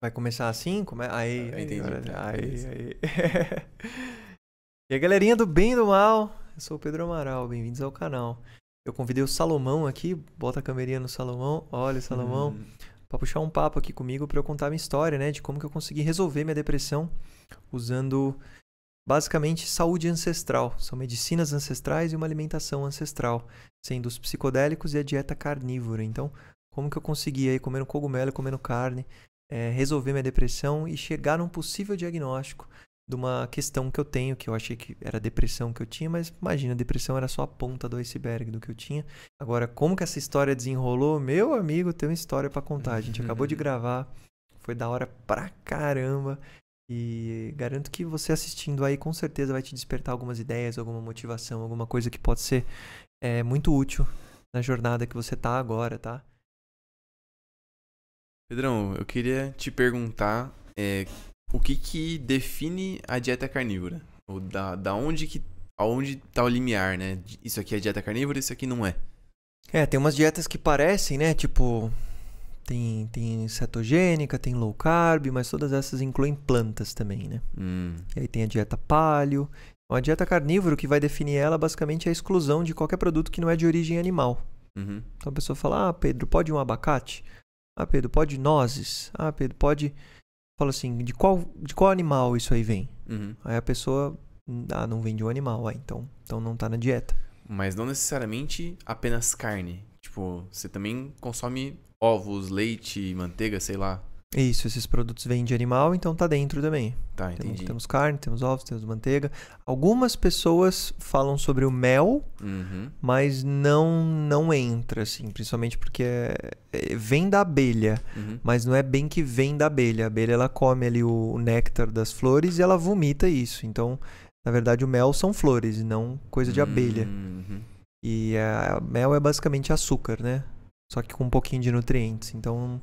Vai começar assim? Como é? Né? Aí, ah, entendi, aí, tá, aí, aí. e aí, galerinha do bem e do mal, eu sou o Pedro Amaral, bem-vindos ao canal. Eu convidei o Salomão aqui, bota a camerinha no Salomão, olha o Salomão, hum. pra puxar um papo aqui comigo para eu contar minha história, né, de como que eu consegui resolver minha depressão usando basicamente saúde ancestral. São medicinas ancestrais e uma alimentação ancestral, sendo os psicodélicos e a dieta carnívora. Então, como que eu consegui aí comendo cogumelo, comendo carne, é, resolver minha depressão e chegar a um possível diagnóstico de uma questão que eu tenho, que eu achei que era depressão que eu tinha, mas imagina, depressão era só a ponta do iceberg do que eu tinha. Agora, como que essa história desenrolou? Meu amigo, tem uma história para contar. A gente acabou de gravar, foi da hora pra caramba. E garanto que você assistindo aí com certeza vai te despertar algumas ideias, alguma motivação, alguma coisa que pode ser é, muito útil na jornada que você tá agora, tá? Pedrão, eu queria te perguntar é, o que, que define a dieta carnívora? Ou da, da onde que aonde tá o limiar, né? Isso aqui é dieta carnívora, isso aqui não é. É, tem umas dietas que parecem, né? Tipo, tem, tem cetogênica, tem low carb, mas todas essas incluem plantas também, né? Hum. E aí tem a dieta paleo. Uma então, a dieta carnívora, que vai definir ela basicamente é a exclusão de qualquer produto que não é de origem animal. Uhum. Então a pessoa fala, ah, Pedro, pode um abacate? Ah, Pedro, pode nozes? Ah, Pedro, pode. Fala assim, de qual, de qual animal isso aí vem? Uhum. Aí a pessoa. Hum, ah, não vem de um animal, ah, então, então não tá na dieta. Mas não necessariamente apenas carne. Tipo, você também consome ovos, leite, manteiga, sei lá. Isso, esses produtos vêm de animal, então tá dentro também. Tá, entendi. Temos, temos carne, temos ovos, temos manteiga. Algumas pessoas falam sobre o mel, uhum. mas não não entra, assim, principalmente porque é, é, vem da abelha, uhum. mas não é bem que vem da abelha. A abelha ela come ali o, o néctar das flores e ela vomita isso. Então, na verdade, o mel são flores e não coisa de uhum. abelha. E a, a mel é basicamente açúcar, né? Só que com um pouquinho de nutrientes. Então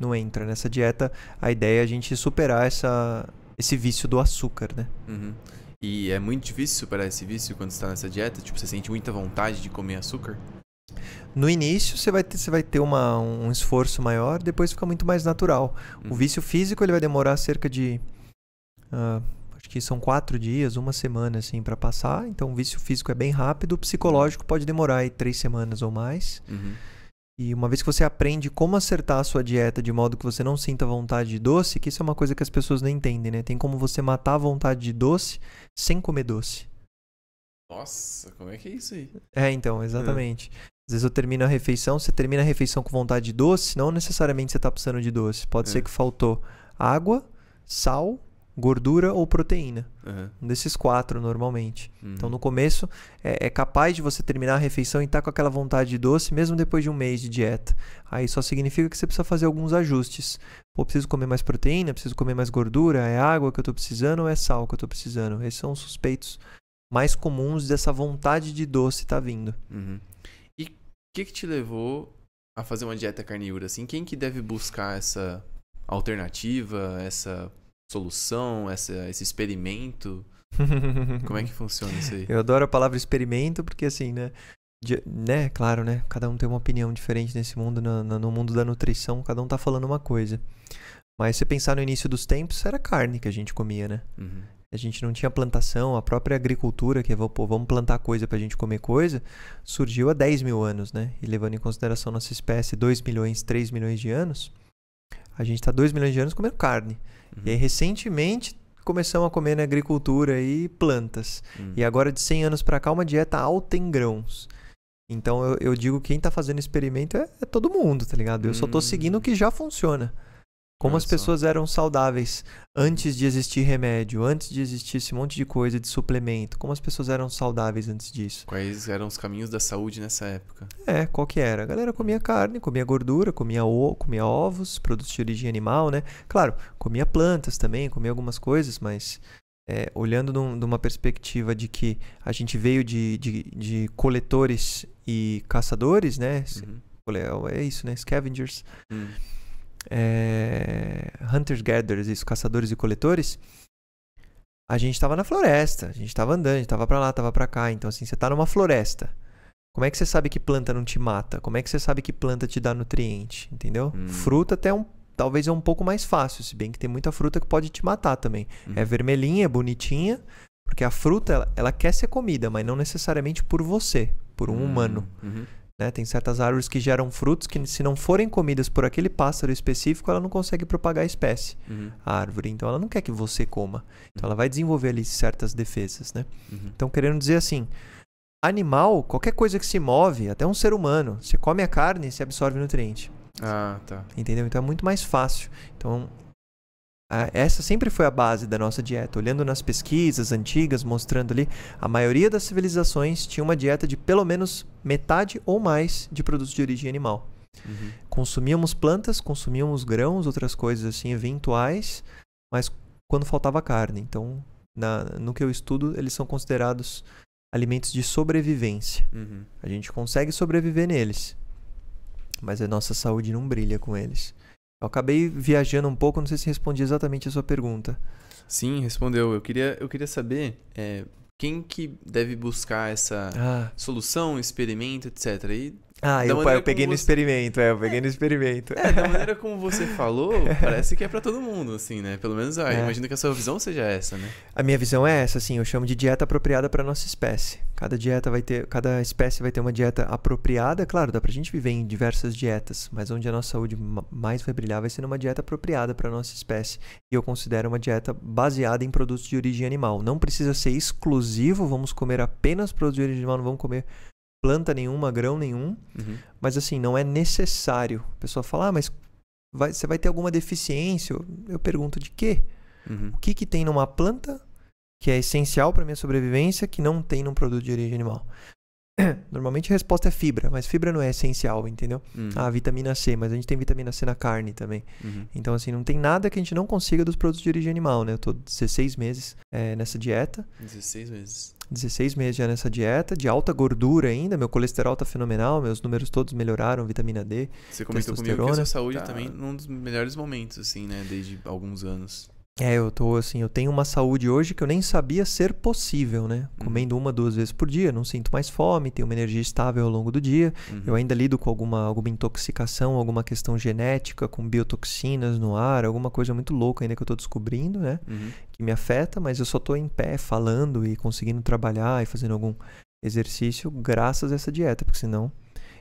não entra nessa dieta. A ideia é a gente superar essa, esse vício do açúcar, né? Uhum. E é muito difícil superar esse vício quando está nessa dieta? Tipo, você sente muita vontade de comer açúcar? No início você vai ter, você vai ter uma, um esforço maior, depois fica muito mais natural. Uhum. O vício físico ele vai demorar cerca de. Uh, acho que são quatro dias, uma semana assim para passar. Então o vício físico é bem rápido, o psicológico pode demorar aí três semanas ou mais. Uhum. E uma vez que você aprende como acertar a sua dieta de modo que você não sinta vontade de doce, que isso é uma coisa que as pessoas não entendem, né? Tem como você matar a vontade de doce sem comer doce. Nossa, como é que é isso aí? É, então, exatamente. É. Às vezes eu termino a refeição, você termina a refeição com vontade de doce, não necessariamente você tá precisando de doce. Pode é. ser que faltou água, sal gordura ou proteína. Uhum. Um desses quatro, normalmente. Uhum. Então, no começo, é, é, capaz de você terminar a refeição e estar tá com aquela vontade de doce, mesmo depois de um mês de dieta. Aí só significa que você precisa fazer alguns ajustes. ou preciso comer mais proteína, preciso comer mais gordura, é água que eu estou precisando ou é sal que eu estou precisando? Esses são os suspeitos mais comuns dessa vontade de doce tá vindo. Uhum. E o que, que te levou a fazer uma dieta carnívora? Assim, quem que deve buscar essa alternativa, essa solução, essa, esse experimento? Como é que funciona isso aí? Eu adoro a palavra experimento, porque assim, né? De, né, claro, né? Cada um tem uma opinião diferente nesse mundo, no, no mundo da nutrição, cada um tá falando uma coisa. Mas se pensar no início dos tempos, era carne que a gente comia, né? Uhum. A gente não tinha plantação, a própria agricultura, que é, pô, vamos plantar coisa pra gente comer coisa, surgiu há 10 mil anos, né? E levando em consideração nossa espécie, 2 milhões, 3 milhões de anos, a gente tá 2 milhões de anos comendo carne. Uhum. E aí, recentemente, começamos a comer na agricultura e plantas. Uhum. E agora, de 100 anos para cá, uma dieta alta em grãos. Então, eu, eu digo que quem está fazendo experimento é, é, todo mundo, tá ligado? Eu só estou hum. seguindo o que já funciona. Como as pessoas eram saudáveis antes de existir remédio, antes de existir esse monte de coisa de suplemento, como as pessoas eram saudáveis antes disso. Quais eram os caminhos da saúde nessa época? É, qual que era? A galera comia carne, comia gordura, comia, o, comia ovos, produtos de origem animal, né? Claro, comia plantas também, comia algumas coisas, mas é, olhando num, numa perspectiva de que a gente veio de, de, de coletores e caçadores, né? Uhum. É isso, né? Scavengers. Uhum é, Hunters Gatherers, isso, caçadores e coletores, a gente estava na floresta, a gente estava andando, a gente estava para lá, estava para cá, então assim, você está numa floresta. Como é que você sabe que planta não te mata? Como é que você sabe que planta te dá nutriente, entendeu? Hum. Fruta até é um talvez é um pouco mais fácil, se bem que tem muita fruta que pode te matar também. Uhum. É vermelhinha, é bonitinha, porque a fruta ela, ela, quer ser comida, mas não necessariamente por você, por um hum, humano. Uhum. Né? Tem certas árvores que geram frutos que, se não forem comidas por aquele pássaro específico, ela não consegue propagar a espécie, uhum. a árvore. Então, ela não quer que você coma. Então, ela uhum. vai desenvolver ali certas defesas. Né? Uhum. Então, querendo dizer assim, animal, qualquer coisa que se move, até um ser humano, você come a carne e se absorve nutriente. Ah, tá. Entendeu? Então, é muito mais fácil. Então, essa sempre foi a base da nossa dieta. Olhando nas pesquisas antigas, mostrando ali, a maioria das civilizações tinha uma dieta de pelo menos metade ou mais de produtos de origem animal. Uhum. Consumíamos plantas, consumíamos grãos, outras coisas assim eventuais, mas quando faltava carne. Então, na, no que eu estudo, eles são considerados alimentos de sobrevivência. Uhum. A gente consegue sobreviver neles, mas a nossa saúde não brilha com eles. Eu acabei viajando um pouco, não sei se respondi exatamente a sua pergunta. Sim, respondeu. Eu queria, eu queria saber é, quem que deve buscar essa ah. solução, experimento, etc. E ah, eu, eu, peguei no experimento, é, eu é. peguei no experimento. É, da maneira como você falou, parece que é para todo mundo, assim, né? Pelo menos, ah, é. imagino que a sua visão seja essa, né? A minha visão é essa, assim, eu chamo de dieta apropriada para nossa espécie. Cada dieta vai ter, cada espécie vai ter uma dieta apropriada, claro, dá pra gente viver em diversas dietas, mas onde a nossa saúde mais vai brilhar vai ser numa dieta apropriada para nossa espécie. E eu considero uma dieta baseada em produtos de origem animal. Não precisa ser exclusivo, vamos comer apenas produtos de origem animal, não vamos comer planta nenhuma, grão nenhum. Uhum. Mas assim, não é necessário. A pessoa fala, ah, mas vai, você vai ter alguma deficiência? Eu, pergunto de quê? Uhum. O que, que tem numa planta que é essencial para minha sobrevivência que não tem num produto de origem animal? Normalmente a resposta é fibra, mas fibra não é essencial, entendeu? Uhum. Ah, vitamina C, mas a gente tem vitamina C na carne também. Uhum. Então, assim, não tem nada que a gente não consiga dos produtos de origem animal, né? Eu tô 16 meses é, nessa dieta. 16 meses. 16 meses já nessa dieta, de alta gordura ainda, meu colesterol tá fenomenal, meus números todos melhoraram, vitamina D. Você comentou comigo que a sua saúde tá. também é num dos melhores momentos, assim, né? Desde alguns anos. É, eu tô assim, eu tenho uma saúde hoje que eu nem sabia ser possível, né? Uhum. Comendo uma, duas vezes por dia, não sinto mais fome, tenho uma energia estável ao longo do dia. Uhum. Eu ainda lido com alguma, alguma intoxicação, alguma questão genética, com biotoxinas no ar, alguma coisa muito louca ainda que eu tô descobrindo, né? Uhum. Que me afeta, mas eu só tô em pé falando e conseguindo trabalhar e fazendo algum exercício graças a essa dieta, porque senão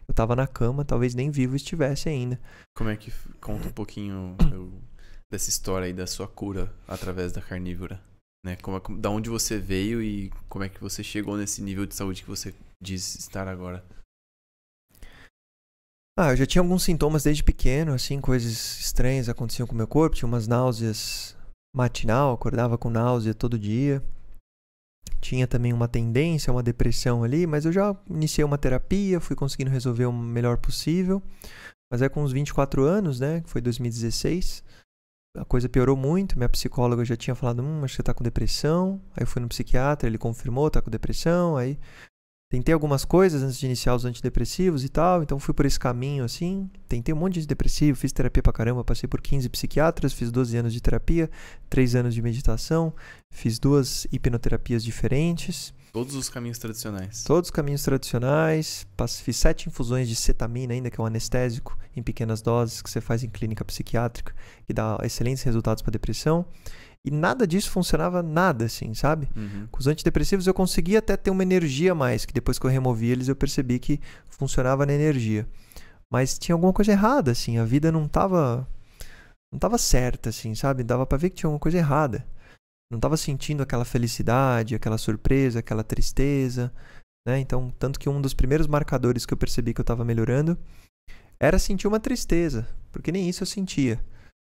eu tava na cama, talvez nem vivo estivesse ainda. Como é que conta um pouquinho eu dessa história aí da sua cura através da carnívora, né? Como, é, da onde você veio e como é que você chegou nesse nível de saúde que você diz estar agora? Ah, eu já tinha alguns sintomas desde pequeno, assim, coisas estranhas aconteciam com o meu corpo, tinha umas náuseas matinal, acordava com náusea todo dia. Tinha também uma tendência, uma depressão ali, mas eu já iniciei uma terapia, fui conseguindo resolver o melhor possível. Mas é com uns 24 anos, né, que foi 2016, a coisa piorou muito. Minha psicóloga já tinha falado, hum, acho que você tá com depressão. Aí eu fui no psiquiatra, ele confirmou, tá com depressão. Aí tentei algumas coisas antes de iniciar os antidepressivos e tal. Então fui por esse caminho assim. Tentei um monte de antidepressivo, fiz terapia pra caramba. Passei por 15 psiquiatras, fiz 12 anos de terapia, 3 anos de meditação, fiz duas hipnoterapias diferentes. Todos os caminhos tradicionais. Todos os caminhos tradicionais. Fiz sete infusões de cetamina ainda, que é um anestésico, em pequenas doses, que você faz em clínica psiquiátrica, que dá excelentes resultados para depressão. E nada disso funcionava nada, assim, sabe? Uhum. Com os antidepressivos eu conseguia até ter uma energia a mais, que depois que eu removi eles eu percebi que funcionava na energia. Mas tinha alguma coisa errada, assim, a vida não tava não tava certa, assim, sabe? Dava para ver que tinha alguma coisa errada não estava sentindo aquela felicidade, aquela surpresa, aquela tristeza, né? Então, tanto que um dos primeiros marcadores que eu percebi que eu estava melhorando era sentir uma tristeza, porque nem isso eu sentia.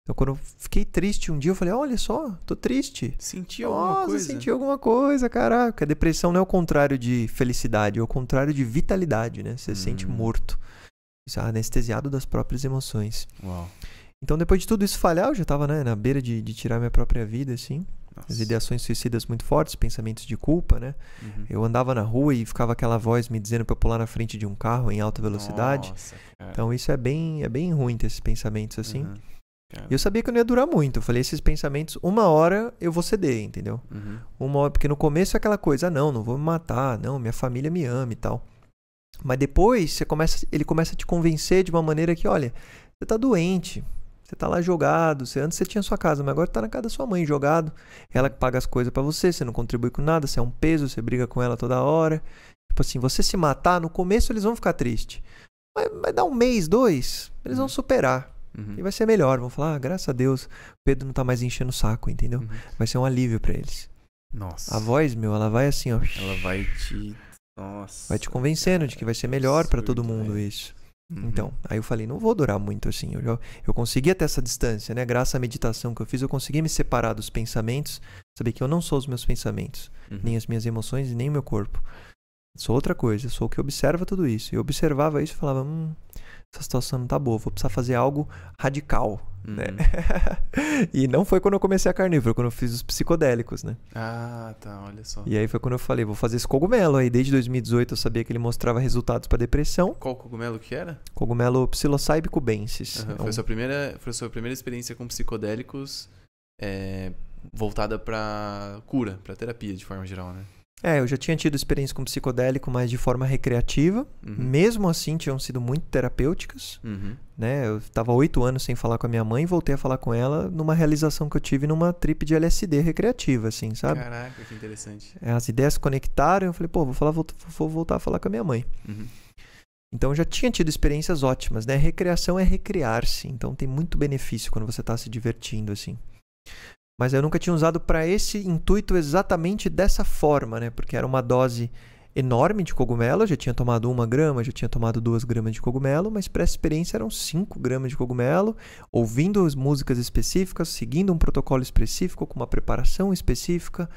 Então, quando eu fiquei triste um dia, eu falei: olha só, tô triste. Senti Nossa, alguma coisa. senti alguma coisa, caraca. A depressão não é o contrário de felicidade, é o contrário de vitalidade, né? Você hum. sente morto. Isso, é anestesiado das próprias emoções. Uau. Então, depois de tudo isso falhar, eu já tava né, na beira de, de tirar minha própria vida, assim. Nossa. As ideações suicidas muito fortes, pensamentos de culpa, né? Uhum. Eu andava na rua e ficava aquela voz me dizendo para eu pular na frente de um carro em alta velocidade. Nossa, então isso é bem, é bem ruim ter esses pensamentos assim. Uhum. E eu sabia que não ia durar muito. Eu falei, esses pensamentos, uma hora eu vou ceder, entendeu? Uhum. Uma hora, porque no começo é aquela coisa, ah, não, não vou me matar, não, minha família me ama e tal. Mas depois você começa, ele começa a te convencer de uma maneira que, olha, você tá doente, você tá lá jogado. Você, antes você tinha sua casa, mas agora tá na casa da sua mãe jogado. Ela que paga as coisas para você, você não contribui com nada, você é um peso, você briga com ela toda hora. Tipo assim, você se matar, no começo eles vão ficar tristes. Mas vai dar um mês, dois, eles uhum. vão superar. Uhum. E vai ser melhor. Vão falar, ah, graças a Deus, Pedro não tá mais enchendo o saco, entendeu? Uhum. Vai ser um alívio para eles. Nossa. A voz, meu, ela vai assim, ó. Ela vai te. Nossa. Vai te convencendo cara, de que vai ser melhor para todo mundo é. isso. Uhum. Então, aí eu falei, não vou durar muito assim. Eu, eu consegui até essa distância, né? Graças à meditação que eu fiz, eu consegui me separar dos pensamentos, saber que eu não sou os meus pensamentos, uhum. nem as minhas emoções e nem o meu corpo. Sou outra coisa, sou o que observa tudo isso. Eu observava isso e falava, hum, essa situação não tá boa, vou precisar fazer algo radical, uhum. né? e não foi quando eu comecei a carnívora, quando eu fiz os psicodélicos, né? Ah, tá, olha só. E aí foi quando eu falei, vou fazer esse cogumelo. Aí desde 2018 eu sabia que ele mostrava resultados para depressão. Qual cogumelo que era? Cogumelo psilocybe cubensis. Uhum. É foi, sua primeira, foi sua primeira experiência com psicodélicos é, voltada para cura, para terapia de forma geral, né? É, eu já tinha tido experiência com psicodélico, mas de forma recreativa. Uhum. Mesmo assim, tinham sido muito terapêuticas. Uhum. Né? Eu estava oito anos sem falar com a minha mãe, voltei a falar com ela numa realização que eu tive numa trip de LSD recreativa, assim, sabe? Caraca, que interessante. É, as ideias se conectaram, eu falei, pô, vou, falar, vou, vou voltar a falar com a minha mãe. Uhum. Então, eu já tinha tido experiências ótimas, né? Recreação é recriar-se, então tem muito benefício quando você está se divertindo, assim mas eu nunca tinha usado para esse intuito exatamente dessa forma, né? Porque era uma dose enorme de cogumelo, eu já tinha tomado uma grama, já tinha tomado duas gramas de cogumelo, mas para essa experiência eram 5 gramas de cogumelo, ouvindo as músicas específicas, seguindo um protocolo específico, com uma preparação específica,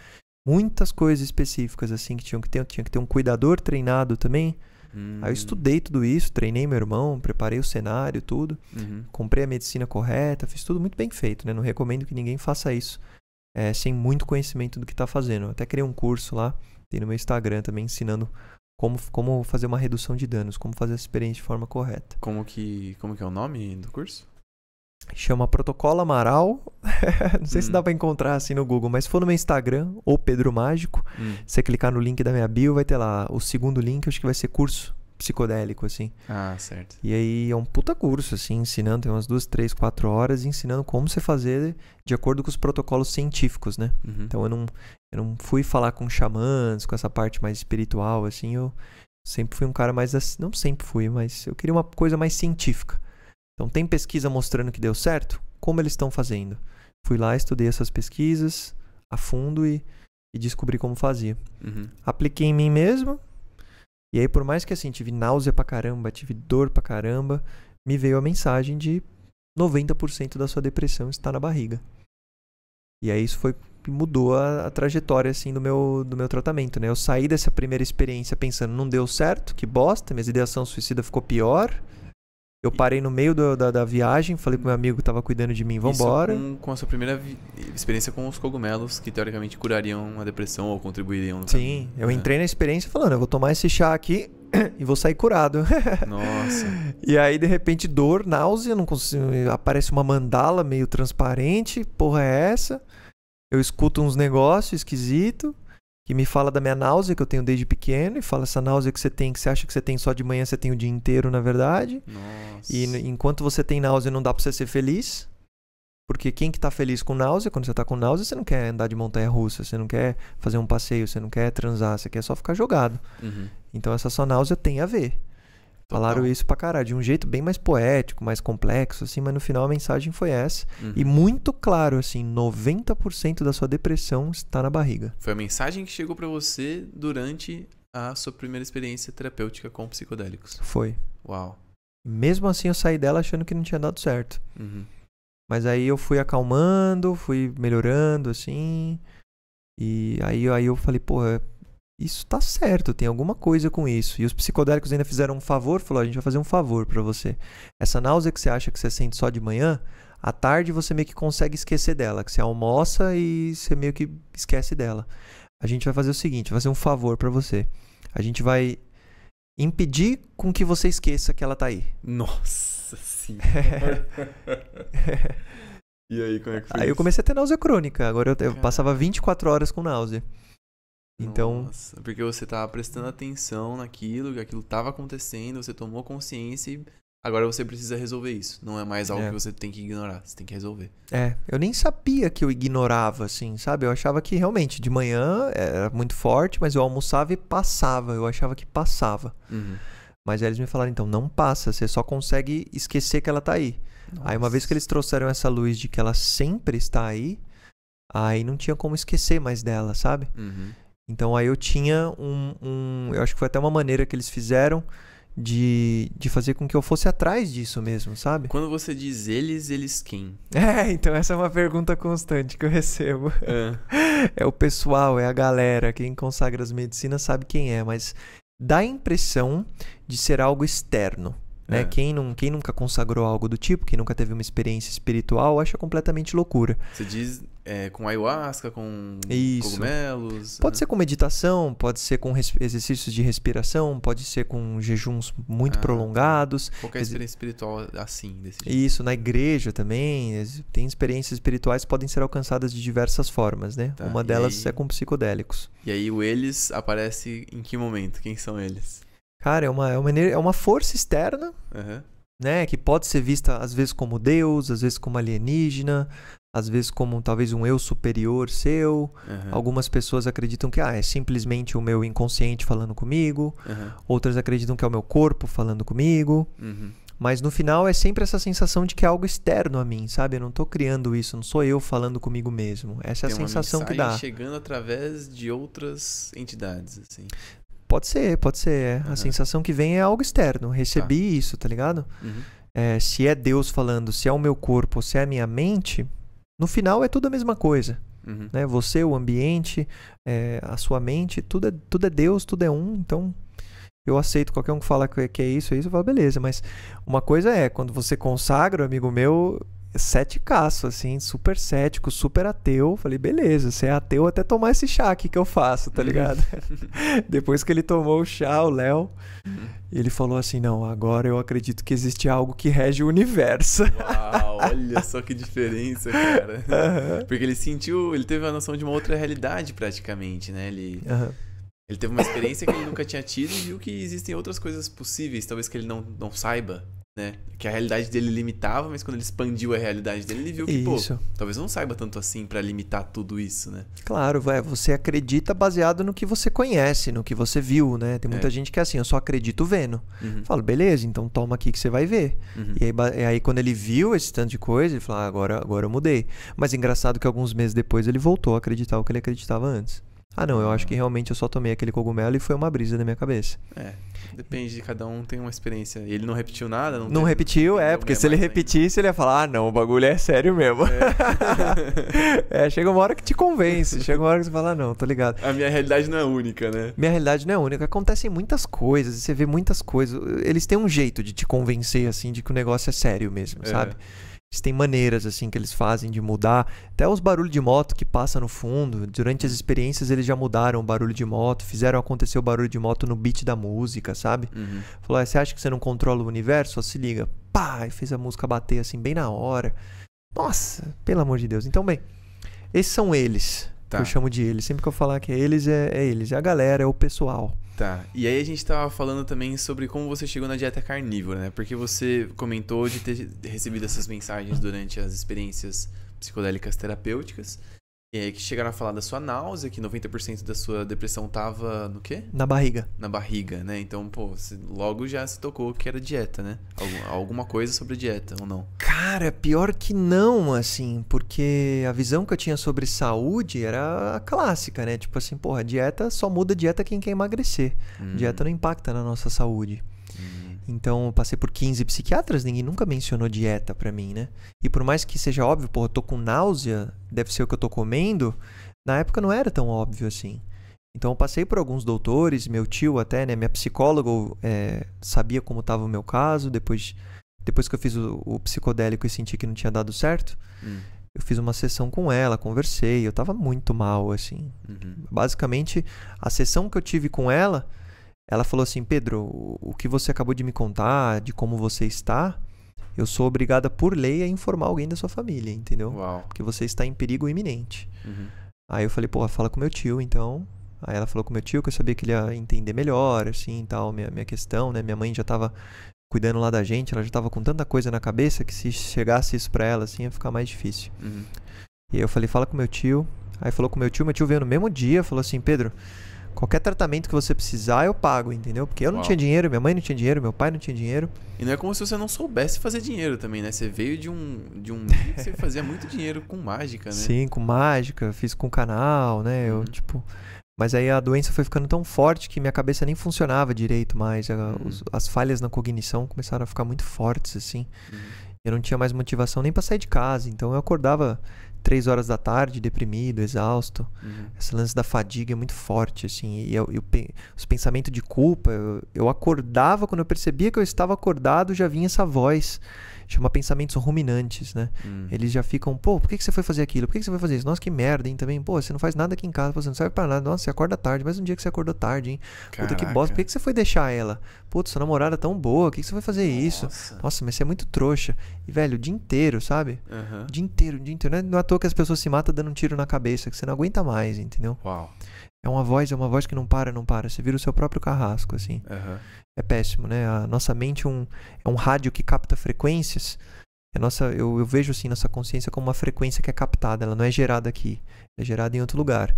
muitas coisas específicas assim que tinham que ter, tinha que ter um cuidador treinado também, Hum. Aí eu hum. estudei tudo isso, treinei meu irmão, preparei o cenário, tudo. Uhum. Comprei a medicina correta, fiz tudo muito bem feito, né? Não recomendo que ninguém faça isso é, sem muito conhecimento do que está fazendo. Eu até criei um curso lá, tem no meu Instagram também, ensinando como, como fazer uma redução de danos, como fazer essa experiência de forma correta. Como que, como que é o nome do curso? Chama Protocolo Amaral. não sei hum. se dá pra encontrar assim no Google, mas se for no meu Instagram ou Pedro Mágico, hum. você clicar no link da minha bio, vai ter lá o segundo link, acho que vai ser curso psicodélico, assim. Ah, certo. E aí é um puta curso, assim, ensinando, tem umas duas, três, quatro horas, ensinando como você fazer de acordo com os protocolos científicos, né? Uhum. Então eu não, eu não fui falar com xamãs, com essa parte mais espiritual, assim, eu sempre fui um cara mais, assim, não sempre fui, mas eu queria uma coisa mais científica. Então, tem pesquisa mostrando que deu certo? Como eles estão fazendo? Fui lá, estudei essas pesquisas a fundo e, e descobri como fazia. Uhum. Apliquei em mim mesmo. E aí, por mais que assim, tive náusea pra caramba, tive dor pra caramba, me veio a mensagem de 90% da sua depressão está na barriga. E aí isso foi mudou a, a, trajetória assim do meu do meu tratamento, né? Eu saí dessa primeira experiência pensando, não deu certo, que bosta, minha ideação suicida ficou pior, eu parei no meio do, da, da, viagem, falei pro meu amigo que tava cuidando de mim, vambora. Isso com, com a sua primeira experiência com os cogumelos, que teoricamente curariam a depressão ou contribuiriam. No Sim, caminho. eu é. entrei na experiência falando, eu vou tomar esse chá aqui e vou sair curado. Nossa. e aí, de repente, dor, náusea, não consigo, aparece uma mandala meio transparente, porra é essa? Eu escuto uns negócios esquisito que me fala da minha náusea que eu tenho desde pequeno e fala essa náusea que você tem, que você acha que você tem só de manhã, você tem o dia inteiro, na verdade. Nossa. E enquanto você tem náusea, não dá para você ser feliz. Porque quem que tá feliz com náusea, quando você tá com náusea, você não quer andar de montanha russa, você não quer fazer um passeio, você não quer transar, você quer só ficar jogado. Uhum. Então essa sua náusea tem a ver. Total. Falaram isso pra caralho, de um jeito bem mais poético, mais complexo, assim, mas no final a mensagem foi essa. Uhum. E muito claro, assim, 90% da sua depressão está na barriga. Foi a mensagem que chegou para você durante a sua primeira experiência terapêutica com psicodélicos. Foi. Uau. Mesmo assim eu saí dela achando que não tinha dado certo. Uhum. Mas aí eu fui acalmando, fui melhorando, assim. E aí, aí eu falei, porra, isso tá certo, tem alguma coisa com isso. E os psicodélicos ainda fizeram um favor, falou, a gente vai fazer um favor para você. Essa náusea que você acha que você sente só de manhã, à tarde você meio que consegue esquecer dela, que você almoça e você meio que esquece dela. A gente vai fazer o seguinte, vai fazer um favor para você. A gente vai impedir com que você esqueça que ela tá aí. Nossa senhora. e aí, como é que foi Aí isso? eu comecei a ter náusea crônica. Agora eu, eu passava 24 horas com náusea. Então. Nossa, porque você estava prestando atenção naquilo, que aquilo estava acontecendo, você tomou consciência e agora você precisa resolver isso. Não é mais algo é. que você tem que ignorar, você tem que resolver. É, eu nem sabia que eu ignorava, assim, sabe? Eu achava que realmente de manhã era muito forte, mas eu almoçava e passava. Eu achava que passava. Uhum. Mas aí eles me falaram, então, não passa, você só consegue esquecer que ela está aí. Nossa. Aí uma vez que eles trouxeram essa luz de que ela sempre está aí, aí não tinha como esquecer mais dela, sabe? Uhum. Então aí eu tinha um, um, Eu acho que foi até uma maneira que eles fizeram de, de fazer com que eu fosse atrás disso mesmo, sabe? Quando você diz eles, eles quem? É, então essa é uma pergunta constante que eu recebo. É, é o pessoal, é a galera. Quem consagra as medicinas sabe quem é, mas dá a impressão de ser algo externo. Né? É. Quem, não, quem nunca consagrou algo do tipo, quem nunca teve uma experiência espiritual, acha completamente loucura. Você diz é, com ayahuasca, com Isso. cogumelos. Pode né? ser com meditação, pode ser com exercícios de respiração, pode ser com jejuns muito ah, prolongados. Qualquer experiência espiritual assim, desse jeito. Isso, na igreja também. Tem experiências espirituais que podem ser alcançadas de diversas formas, né? Tá, Uma delas aí... é com psicodélicos. E aí o eles aparece em que momento? Quem são eles? Cara, é uma, é uma, é uma força externa, uhum. né? Que pode ser vista às vezes como Deus, às vezes como alienígena, às vezes como talvez um eu superior seu. Uhum. Algumas pessoas acreditam que ah, é simplesmente o meu inconsciente falando comigo. Uhum. Outras acreditam que é o meu corpo falando comigo. Uhum. Mas no final é sempre essa sensação de que é algo externo a mim, sabe? Eu não estou criando isso, não sou eu falando comigo mesmo. Essa Tem é a sensação que dá. chegando através de outras entidades, assim. Pode ser, pode ser. É. A sensação que vem é algo externo. Recebi tá. isso, tá ligado? Uhum. É, se é Deus falando, se é o meu corpo, se é a minha mente, no final é tudo a mesma coisa. Uhum. Né? Você, o ambiente, é, a sua mente, tudo é, tudo é Deus, tudo é um. Então, eu aceito qualquer um que fala que é, é isso, é isso, eu falo, beleza. Mas uma coisa é, quando você consagra, amigo meu, céticaço, assim, super cético, super ateu. Falei, beleza, você é ateu até tomar esse chá aqui que eu faço, tá ligado? Depois que ele tomou o chá, o Léo, uhum. ele falou assim: não, agora eu acredito que existe algo que rege o universo. Uau, olha só que diferença, cara. Uhum. Porque ele sentiu, ele teve a noção de uma outra realidade praticamente, né? Ele. Uhum. Ele teve uma experiência que ele nunca tinha tido e viu que existem outras coisas possíveis, talvez que ele não, não saiba, né? Que a realidade dele limitava, mas quando ele expandiu a realidade dele, ele viu que, isso. pô, talvez não saiba tanto assim para limitar tudo isso, né? Claro, é, você acredita baseado no que você conhece, no que você viu, né? Tem muita é. gente que é assim, eu só acredito vendo. Uhum. Eu falo, beleza, então toma aqui que você vai ver. Uhum. E, aí, e, aí, quando ele viu esse tanto de coisa, ele falou, ah, agora, agora eu mudei. Mas engraçado que alguns meses depois ele voltou a acreditar o que ele acreditava antes. Ah, não, eu acho que realmente eu só tomei aquele cogumelo e foi uma brisa na minha cabeça. É. Depende de cada um tem uma experiência. E ele não repetiu nada? Não, não teve, repetiu, é, porque se ele repetisse, ainda. ele ia falar: ah, não, o bagulho é sério mesmo. É. é. chega uma hora que te convence, chega uma hora que você fala: ah, não, tô ligado. A minha realidade não é única, né? Minha realidade não é única. Acontecem muitas coisas, você vê muitas coisas. Eles têm um jeito de te convencer, assim, de que o negócio é sério mesmo, é. sabe? tem maneiras assim que eles fazem de mudar, até os barulhos de moto que passa no fundo. Durante as experiências eles já mudaram o barulho de moto, fizeram acontecer o barulho de moto no beat da música, sabe? Uhum. Falou, é, você acha que você não controla o universo? Só se liga, pá, e fez a música bater assim bem na hora. Nossa, pelo amor de Deus. Então, bem, esses são eles. Tá. Que eu chamo de eles. Sempre que eu falar que é eles, é, é eles. É a galera, é o pessoal. Tá. E aí a gente tava falando também sobre como você chegou na dieta carnívora, né? Porque você comentou de ter recebido essas mensagens durante as experiências psicodélicas terapêuticas aí é, que chegaram a falar da sua náusea, que 90% da sua depressão tava no quê? Na barriga. Na barriga, né? Então, pô, logo já se tocou que era dieta, né? Algum, alguma coisa sobre dieta ou não? Cara, pior que não, assim, porque a visão que eu tinha sobre saúde era a clássica, né? Tipo assim, porra, dieta só muda dieta quem quer emagrecer. Hum. Dieta não impacta na nossa saúde. Então eu passei por 15 psiquiatras, ninguém nunca mencionou dieta pra mim, né? E por mais que seja óbvio, pô, eu tô com náusea, deve ser o que eu tô comendo, na época não era tão óbvio assim. Então eu passei por alguns doutores, meu tio até, né? Minha psicóloga é, sabia como estava o meu caso, depois, depois que eu fiz o, o, psicodélico e senti que não tinha dado certo. Hum. Eu fiz uma sessão com ela, conversei, eu tava muito mal, assim. Uhum. Basicamente, a sessão que eu tive com ela, ela falou assim: Pedro, o que você acabou de me contar, de como você está, eu sou obrigada por lei a informar alguém da sua família, entendeu? Uau. Porque você está em perigo iminente. Uhum. Aí eu falei: pô, fala com meu tio, então. Aí ela falou com meu tio que eu sabia que ele ia entender melhor, assim, tal, minha, minha questão, né? Minha mãe já estava cuidando lá da gente, ela já estava com tanta coisa na cabeça que se chegasse isso pra ela, assim, ia ficar mais difícil. Uhum. E aí eu falei, fala com meu tio. Aí falou com meu tio, meu tio veio no mesmo dia, falou assim, Pedro, Qualquer tratamento que você precisar, eu pago, entendeu? Porque eu não Uau. tinha dinheiro, minha mãe não tinha dinheiro, meu pai não tinha dinheiro. E não é como se você não soubesse fazer dinheiro também, né? Você veio de um. De um você fazia muito dinheiro com mágica, né? Sim, com mágica, fiz com canal, né? Uhum. Eu, tipo. Mas aí a doença foi ficando tão forte que minha cabeça nem funcionava direito mais. Uhum. as falhas na cognição começaram a ficar muito fortes, assim. Uhum. Eu não tinha mais motivação nem pra sair de casa. Então eu acordava três horas da tarde, deprimido, exausto. Uhum. Esse lance da fadiga é muito forte, assim. E, eu, eu, os pensamentos de culpa, eu, eu, acordava, quando eu percebia que eu estava acordado, já vinha essa voz. Chama pensamentos ruminantes, né? Uhum. Eles já ficam, pô, por que, que você foi fazer aquilo? Por que, que você foi fazer isso? Nossa, que merda, hein? Também, pô, você não faz nada aqui em casa, você não serve pra nada. Nossa, você acorda tarde, mais um dia que você acordou tarde, hein? Caraca. Puta que bosta, por que, que você foi deixar ela? Putz, sua namorada é tão boa, o que, que você vai fazer Nossa. isso? Nossa, mas você é muito trouxa. E, velho, o dia inteiro, sabe? Uhum. O dia inteiro, o dia inteiro. É, não é, à toa que as pessoas se matam dando um tiro na cabeça, que você não aguenta mais, entendeu? Uau. É uma voz, é uma voz que não para, não para. Você vira o seu próprio carrasco, assim. Uhum. É péssimo, né? A nossa mente é um, é um rádio que capta frequências. É nossa, eu, eu, vejo assim nossa consciência como uma frequência que é captada, ela não é gerada aqui, é gerada em outro lugar.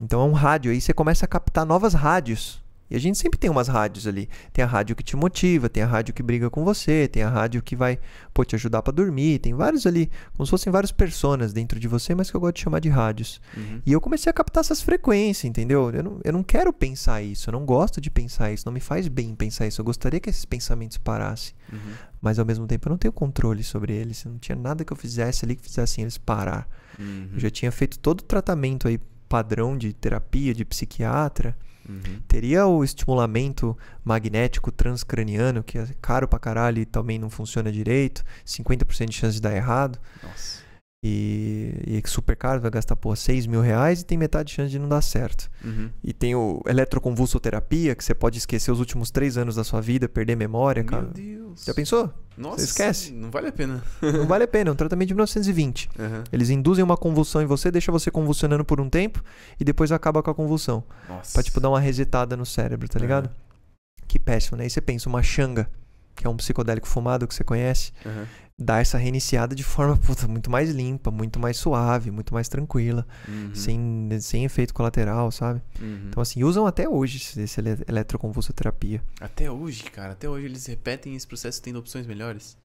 Então é um rádio, aí você começa a captar novas rádios e a gente sempre tem umas rádios ali. Tem a rádio que te motiva, tem a rádio que briga com você, tem a rádio que vai pô, te ajudar para dormir. Tem vários ali, como se fossem várias personas dentro de você, mas que eu gosto de chamar de rádios. Uhum. E eu comecei a captar essas frequências, entendeu? Eu não, eu não quero pensar isso, eu não gosto de pensar isso, não me faz bem pensar isso. Eu gostaria que esses pensamentos parassem. Uhum. Mas ao mesmo tempo eu não tenho controle sobre eles. Não tinha nada que eu fizesse ali que fizesse eles parar. Uhum. Eu já tinha feito todo o tratamento aí padrão de terapia, de psiquiatra Uhum. Teria o estimulamento magnético transcraniano, que é caro pra caralho e também não funciona direito, 50% de chance de dar errado. Nossa. E, e é super caro, vai gastar por 6 mil reais e tem metade de chance de não dar certo. Uhum. E tem o eletroconvulsoterapia, que você pode esquecer os últimos três anos da sua vida, perder memória, Meu cara. Deus. Já pensou? Nossa, você esquece. Não vale a pena. não vale a pena, é um tratamento de 1920. Uhum. Eles induzem uma convulsão em você, deixa você convulsionando por um tempo e depois acaba com a convulsão. Nossa. Pra tipo dar uma resetada no cérebro, tá é. ligado? Que péssimo, né? E você pensa, uma xanga que é um psicodélico fumado que você conhece, uhum. dá essa reiniciada de forma puta, muito mais limpa, muito mais suave, muito mais tranquila, uhum. sem, sem efeito colateral, sabe? Uhum. Então, assim, usam até hoje esse ele eletroconvulsoterapia. Até hoje, cara, até hoje eles repetem esse processo tendo opções melhores.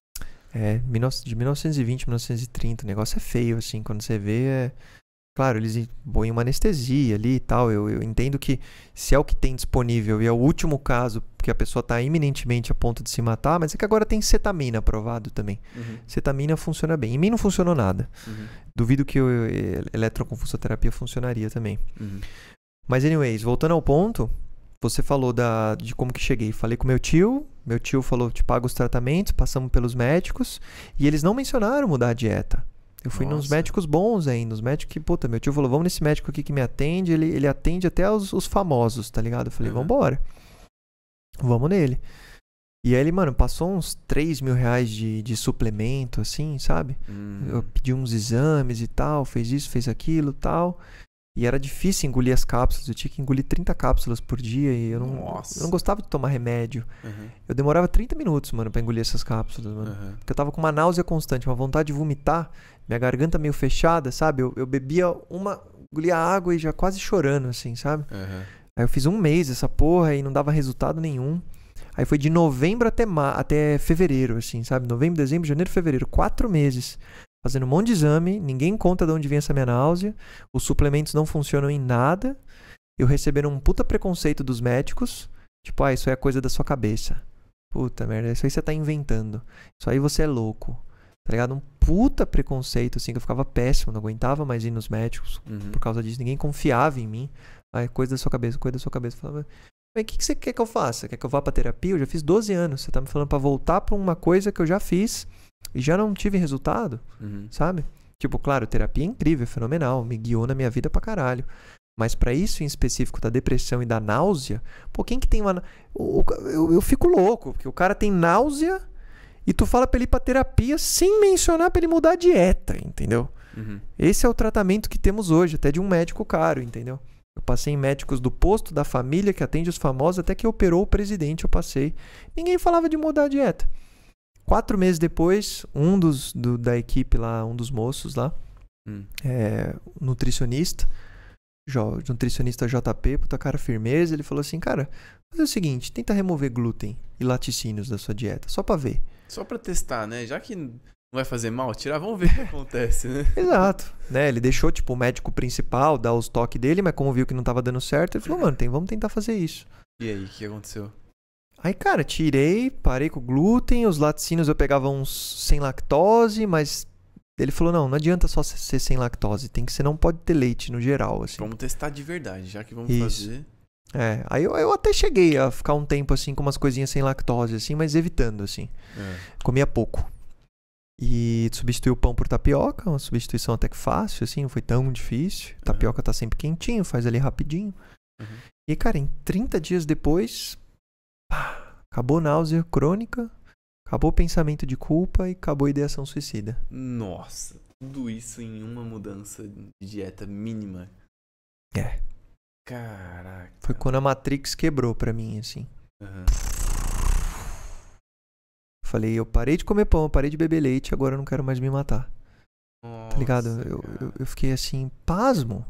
É, de 1920, 1930, o negócio é feio, assim, quando você vê, é, Claro, eles põem uma anestesia ali e tal. Eu, eu entendo que se é o que tem disponível e é o último caso que a pessoa está iminentemente a ponto de se matar, mas é que agora tem cetamina aprovado também. Uhum. Cetamina funciona bem. Em mim não funcionou nada. Uhum. Duvido que eu, eu, eh, eletroconvulsoterapia funcionaria também. Uhum. Mas, anyways, voltando ao ponto, você falou da, de como que cheguei. Falei com meu tio, meu tio falou: te paga os tratamentos, passamos pelos médicos, e eles não mencionaram mudar a dieta. Eu fui Nossa. nos médicos bons ainda, nos médicos que, puta, meu tio falou, vamos nesse médico aqui que me atende, ele, ele atende até os, os famosos, tá ligado? Eu falei, uhum. vambora. Vamos nele. E aí ele, mano, passou uns 3 mil reais de, de suplemento, assim, sabe? Eu hum. pedi uns exames e tal, fez isso, fez aquilo tal. E era difícil engolir as cápsulas. Eu tinha que engolir 30 cápsulas por dia e eu não, Nossa. eu não gostava de tomar remédio. Uhum. Eu demorava 30 minutos, mano, pra engolir essas cápsulas, mano. Uhum. Porque eu tava com uma náusea constante, uma vontade de vomitar, minha garganta meio fechada, sabe? Eu, eu bebia uma. engolia água e já quase chorando, assim, sabe? Uhum. Aí eu fiz um mês essa porra e não dava resultado nenhum. Aí foi de novembro até, até fevereiro, assim, sabe? Novembro, dezembro, janeiro, fevereiro. Quatro meses fazendo um monte de exame, ninguém conta de onde vem essa minha náusea, os suplementos não funcionam em nada, eu recebendo um puta preconceito dos médicos, tipo, ah, isso é coisa da sua cabeça. Puta merda, isso aí você tá inventando. Isso aí você é louco. Tá ligado? Um puta preconceito, assim, que eu ficava péssimo, não aguentava mais ir nos médicos uhum. por causa disso, ninguém confiava em mim. Ah, coisa da sua cabeça, coisa da sua cabeça. Eu falava, mas o que, que você quer que eu faça? Quer que eu vá pra terapia? Eu já fiz 12 anos. Você tá me falando para voltar pra uma coisa que eu já fiz e já não tive resultado, uhum. sabe? Tipo, claro, terapia é incrível, é fenomenal, me guiou na minha vida pra caralho. Mas para isso em específico, da depressão e da náusea, pô, quem que tem uma. Eu, eu, eu fico louco, porque o cara tem náusea e tu fala pra ele ir pra terapia sem mencionar pra ele mudar a dieta, entendeu? Uhum. Esse é o tratamento que temos hoje, até de um médico caro, entendeu? Eu passei em médicos do posto da família que atende os famosos, até que operou o presidente eu passei. Ninguém falava de mudar a dieta. Quatro meses depois, um dos do, da equipe lá, um dos moços lá, hum. é, nutricionista, jo, nutricionista JP, puta cara firmeza, ele falou assim, cara, faz o seguinte, tenta remover glúten e laticínios da sua dieta, só pra ver. Só pra testar, né? Já que não vai fazer mal, tirar, vamos ver o que acontece, né? Exato. Né? Ele deixou, tipo, o médico principal dar os toques dele, mas como viu que não tava dando certo, ele falou, mano, tem, vamos tentar fazer isso. E aí, o que aconteceu? Aí, cara, tirei, parei com o glúten, os laticínios eu pegava uns sem lactose, mas ele falou: não, não adianta só ser sem lactose, tem que você não pode ter leite no geral. Assim. Vamos testar de verdade, já que vamos Isso. fazer. É, aí eu, eu, até cheguei a ficar um tempo assim com umas coisinhas sem lactose, assim, mas evitando, assim. É. Comia pouco. E substituí o pão por tapioca, uma substituição até que fácil, assim, não foi tão difícil. É. Tapioca é. tá sempre quentinho, faz ali rapidinho. Uhum. E, cara, em 30 dias depois, acabou náusea crônica, acabou pensamento de culpa e acabou ideação suicida. Nossa, tudo isso em uma mudança de dieta mínima. É. Caraca. Foi quando a Matrix quebrou pra mim, assim. Uhum. Falei, eu parei de comer pão, parei de beber leite, agora eu não quero mais me matar. Nossa, tá ligado? Eu, eu, eu, fiquei assim, pasmo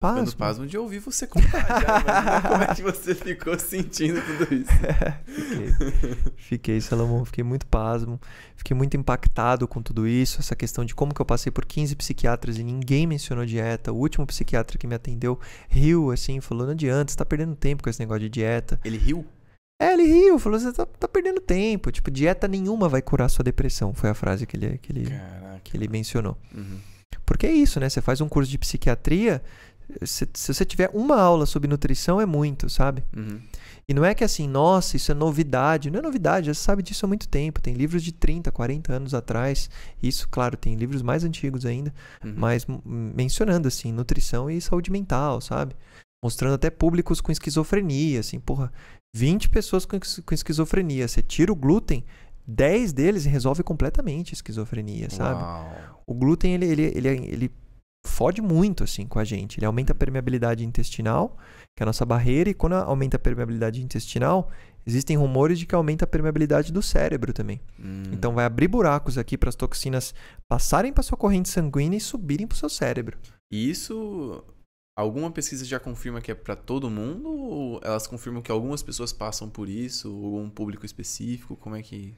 pasmo. Ficando pasmo de ouvir você contar. Né? como é que você ficou sentindo tudo isso? fiquei, fiquei, Salomão, fiquei muito pasmo, fiquei muito impactado com tudo isso, essa questão de como que eu passei por 15 psiquiatras e ninguém mencionou dieta. O último psiquiatra que me atendeu riu assim, falou: não adianta, você tá perdendo tempo com esse negócio de dieta. Ele riu? É, ele riu, falou: você tá, tá perdendo tempo. Tipo, dieta nenhuma vai curar sua depressão. Foi a frase que ele, que ele, que ele mencionou. Uhum. Porque é isso, né? Você faz um curso de psiquiatria, se, se você tiver uma aula sobre nutrição, é muito, sabe? Uhum. E não é que assim, nossa, isso é novidade. Não é novidade, já se sabe disso há muito tempo. Tem livros de 30, 40 anos atrás. Isso, claro, tem livros mais antigos ainda, uhum. mas mencionando assim, nutrição e saúde mental, sabe? Mostrando até públicos com esquizofrenia, assim, porra, 20 pessoas com, com esquizofrenia. Você tira o glúten, 10 deles resolve completamente a esquizofrenia, sabe? Uau. O glúten, ele, ele, ele, é, ele fode muito assim com a gente. Ele aumenta a permeabilidade intestinal, que é a nossa barreira, e quando aumenta a permeabilidade intestinal, existem rumores de que aumenta a permeabilidade do cérebro também. Hum. Então vai abrir buracos aqui para as toxinas passarem para sua corrente sanguínea e subirem para o seu cérebro. E isso alguma pesquisa já confirma que é para todo mundo ou elas confirmam que algumas pessoas passam por isso ou um público específico? Como é que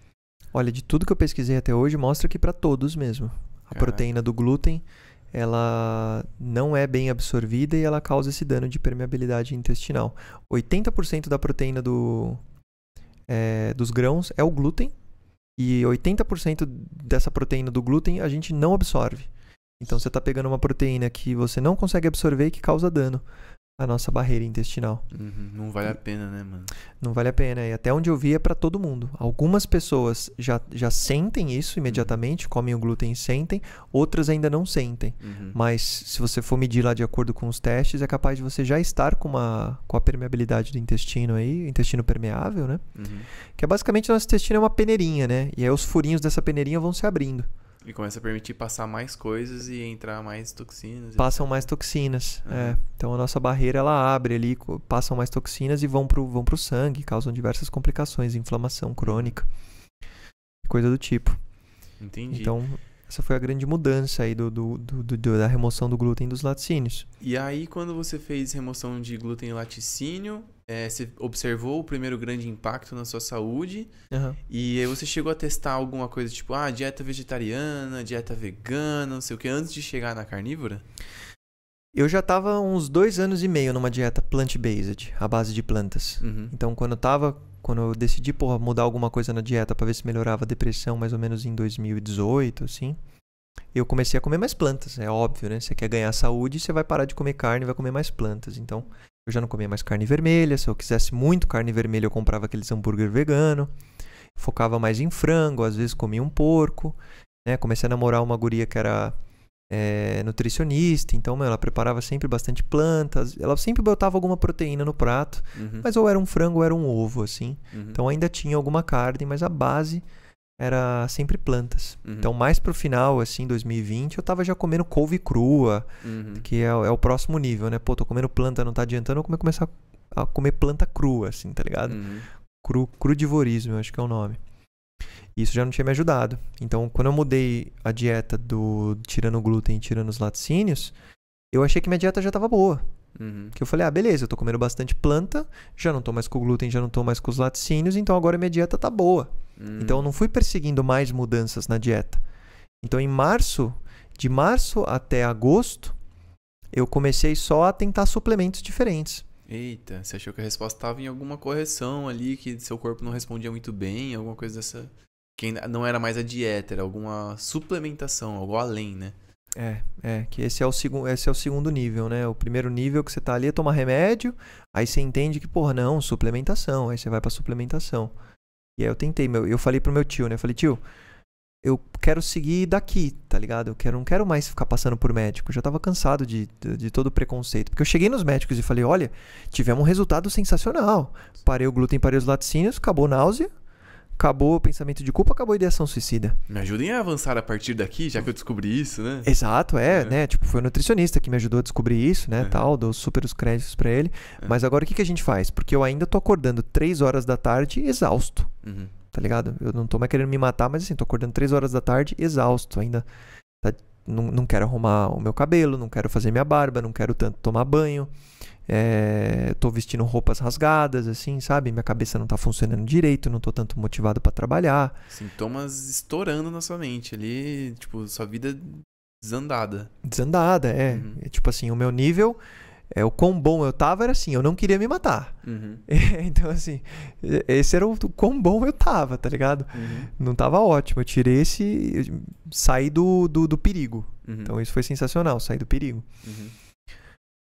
Olha, de tudo que eu pesquisei até hoje mostra que para todos mesmo. A Caraca. proteína do glúten ela não é bem absorvida e ela causa esse dano de permeabilidade intestinal. 80% da proteína do, é, dos grãos é o glúten e 80% dessa proteína do glúten a gente não absorve. Então você está pegando uma proteína que você não consegue absorver e que causa dano a nossa barreira intestinal. Uhum, não vale a pena, né, mano? Não vale a pena. E até onde eu vi é para todo mundo. Algumas pessoas já, já sentem isso imediatamente, uhum. comem o glúten e sentem, outras ainda não sentem. Uhum. Mas se você for medir lá de acordo com os testes, é capaz de você já estar com, uma, com a permeabilidade do intestino aí, intestino permeável, né? Uhum. Que é basicamente o nosso intestino é uma peneirinha, né? E aí os furinhos dessa peneirinha vão se abrindo. E começa a permitir passar mais coisas e entrar mais toxinas. Passam mais toxinas, uhum. é. Então a nossa barreira ela abre ali, passam mais toxinas e vão pro, vão pro sangue, causam diversas complicações, inflamação crônica, coisa do tipo. Entendi. Então essa foi a grande mudança aí do, do, do, do, da remoção do glúten dos laticínios. E aí, quando você fez remoção de glúten e laticínio, é, você observou o primeiro grande impacto na sua saúde uhum. e aí você chegou a testar alguma coisa tipo, ah, dieta vegetariana, dieta vegana, não sei o que, antes de chegar na carnívora? Eu já estava uns dois anos e meio numa dieta plant-based, à base de plantas. Uhum. Então, quando eu tava. Quando eu decidi, porra, mudar alguma coisa na dieta para ver se melhorava a depressão, mais ou menos em 2018, assim. Eu comecei a comer mais plantas, é óbvio, né? Você quer ganhar saúde, você vai parar de comer carne e vai comer mais plantas. Então, eu já não comia mais carne vermelha. Se eu quisesse muito carne vermelha, eu comprava aqueles hambúrguer vegano. Focava mais em frango, às vezes comia um porco. Né? Comecei a namorar uma guria que era é, nutricionista, então meu, ela preparava sempre bastante plantas, ela sempre botava alguma proteína no prato, uhum. mas ou era um frango ou era um ovo, assim. Uhum. Então ainda tinha alguma carne, mas a base era sempre plantas. Uhum. Então mais pro final, assim, 2020, eu tava já comendo couve crua, uhum. que é, é, o próximo nível, né? Pô, tô comendo planta, não tá adiantando, eu vou começar a comer planta crua, assim, tá ligado? Uhum. Cru, crudivorismo, eu acho que é o nome isso já não tinha me ajudado. Então, quando eu mudei a dieta do tirando o glúten e tirando os laticínios, eu achei que minha dieta já estava boa. Uhum. Que eu falei, ah, beleza, eu tô comendo bastante planta, já não tô mais com glúten, já não tô mais com os laticínios, então agora minha dieta tá boa. Uhum. Então eu não fui perseguindo mais mudanças na dieta. Então em março, de março até agosto, eu comecei só a tentar suplementos diferentes. Eita, você achou que a resposta estava em alguma correção ali, que seu corpo não respondia muito bem, alguma coisa dessa que ainda não era mais a dieta, era alguma suplementação, algo além, né? É, é, que esse é o segundo, esse é o segundo nível, né? O primeiro nível é que você tá ali é tomar remédio, aí você entende que, porra, não, suplementação, aí você vai para suplementação. E aí eu tentei, meu, eu falei pro meu tio, né? Eu falei, tio, eu quero seguir daqui, tá ligado? Eu quero, não quero mais ficar passando por médico. Eu já tava cansado de, de, de todo o preconceito. Porque eu cheguei nos médicos e falei, olha, tivemos um resultado sensacional. Parei o glúten, parei os laticínios, acabou náusea, acabou o pensamento de culpa, acabou a ideação suicida. Me ajudem a avançar a partir daqui, já que eu descobri isso, né? Exato, é, é. né? Tipo, foi o nutricionista que me ajudou a descobrir isso, né? É. Tal, dou super os créditos para ele. É. Mas agora o que, que a gente faz? Porque eu ainda tô acordando 3 horas da tarde exausto. Uhum. Tá ligado? Eu não tô mais querendo me matar, mas assim, tô acordando 3 horas da tarde exausto ainda. Tá, não, não quero arrumar o meu cabelo, não quero fazer minha barba, não quero tanto tomar banho estou é, vestindo roupas rasgadas, assim, sabe? Minha cabeça não está funcionando direito, não estou tanto motivado para trabalhar. Sintomas estourando na sua mente ali, tipo, sua vida desandada. Desandada, é. Uhum. é tipo assim, o meu nível é, o quão bom eu tava era assim, eu não queria me matar. Uhum. então, assim, esse era o, o quão bom eu tava, tá ligado? Uhum. Não tava ótimo. Eu tirei esse. Eu saí do, do, do perigo. Uhum. Então, isso foi sensacional, sair do perigo. Uhum.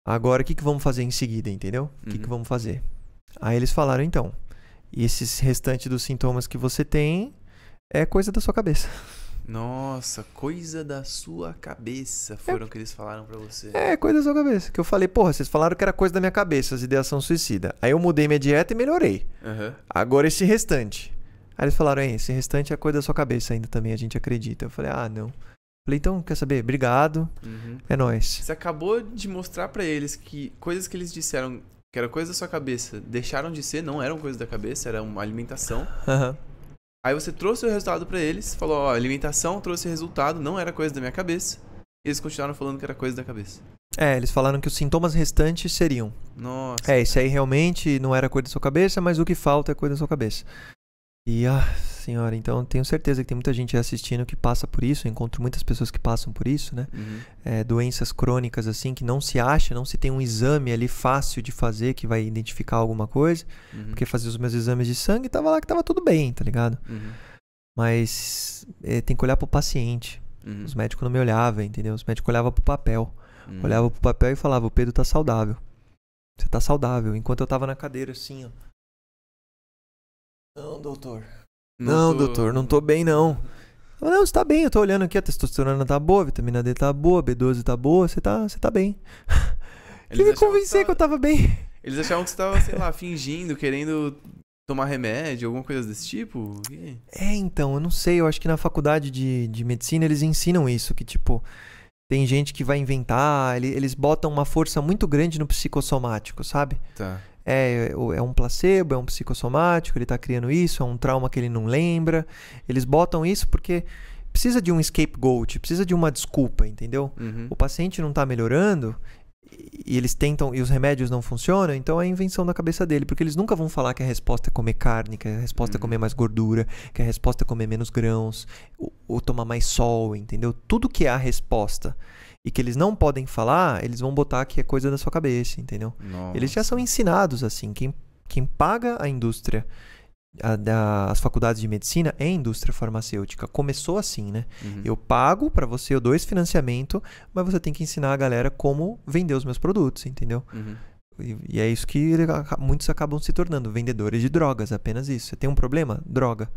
Agora, o que, que vamos fazer em seguida, entendeu? O uhum. que, que uhum. vamos fazer? Aí eles falaram, então, esses restantes dos sintomas que você tem é coisa da sua cabeça. Nossa, coisa da sua cabeça é foram é, que eles falaram para você. É, coisa da sua cabeça. Que eu falei, porra, vocês falaram que era coisa da minha cabeça, as ideação suicida. Aí eu mudei minha dieta e melhorei. Uhum. Agora esse restante. Aí eles falaram, hein, é, esse restante é coisa da sua cabeça ainda também, a gente acredita. Eu falei, ah, não. Falei, então, quer saber? Obrigado. Uhum. É nóis. Você acabou de mostrar para eles que coisas que eles disseram que era coisa da sua cabeça deixaram de ser, não eram coisa da cabeça, era uma alimentação. Uhum. Aí você trouxe o resultado para eles, falou: ó, alimentação trouxe resultado, não era coisa da minha cabeça. E eles continuaram falando que era coisa da cabeça. É, eles falaram que os sintomas restantes seriam. Nossa. É, isso aí realmente não era coisa da sua cabeça, mas o que falta é coisa da sua cabeça. E ah, senhora, então tenho certeza que tem muita gente assistindo que passa por isso, eu encontro muitas pessoas que passam por isso, né? Uhum. É, doenças crônicas assim, que não se acha, não se tem um exame ali fácil de fazer que vai identificar alguma coisa, uhum. porque fazia os meus exames de sangue e tava lá que tava tudo bem, tá ligado? Uhum. Mas é, tem que olhar pro paciente. Uhum. Os médicos não me olhavam, entendeu? Os médicos olhavam pro papel. Uhum. Olhavam pro papel e falavam, o Pedro tá saudável. Você tá saudável. Enquanto eu tava na cadeira assim, ó. Não, doutor. Não, tô... doutor, não tô bem não. não, você tá bem, eu tô olhando aqui, a testosterona tá boa, a vitamina D tá boa, B12 tá boa, você tá, você tá bem. Ele me convencer que, que eu tava bem. Eles achavam que você tava, sei lá, fingindo, querendo tomar remédio, alguma coisa desse tipo? É, então, eu não sei. Eu acho que na faculdade de, de medicina eles ensinam isso, que tipo. Tem gente que vai inventar, eles botam uma força muito grande no psicossomático, sabe? Tá. É, é, é um placebo, é um psicossomático, ele está criando isso, é um trauma que ele não lembra. Eles botam isso porque precisa de um scapegoat, precisa de uma desculpa, entendeu? Uhum. O paciente não está melhorando e eles tentam e os remédios não funcionam, então é invenção da cabeça dele, porque eles nunca vão falar que a resposta é comer carne, que a resposta é uhum. é comer mais gordura, que a resposta é comer menos grãos, ou, ou tomar mais sol, entendeu? Tudo que é a resposta e que eles não podem falar, eles vão botar que é coisa da sua cabeça, entendeu? Nossa. Eles já são ensinados assim. Quem, quem paga a indústria, a, as faculdades de medicina, é a indústria farmacêutica. Começou assim, né? Uhum. Eu pago para você, eu dou esse financiamento, mas você tem que ensinar a galera como vender os meus produtos, entendeu? Uhum. E, e é isso que muitos acabam se tornando, vendedores de drogas, apenas isso. Você tem um problema? Droga.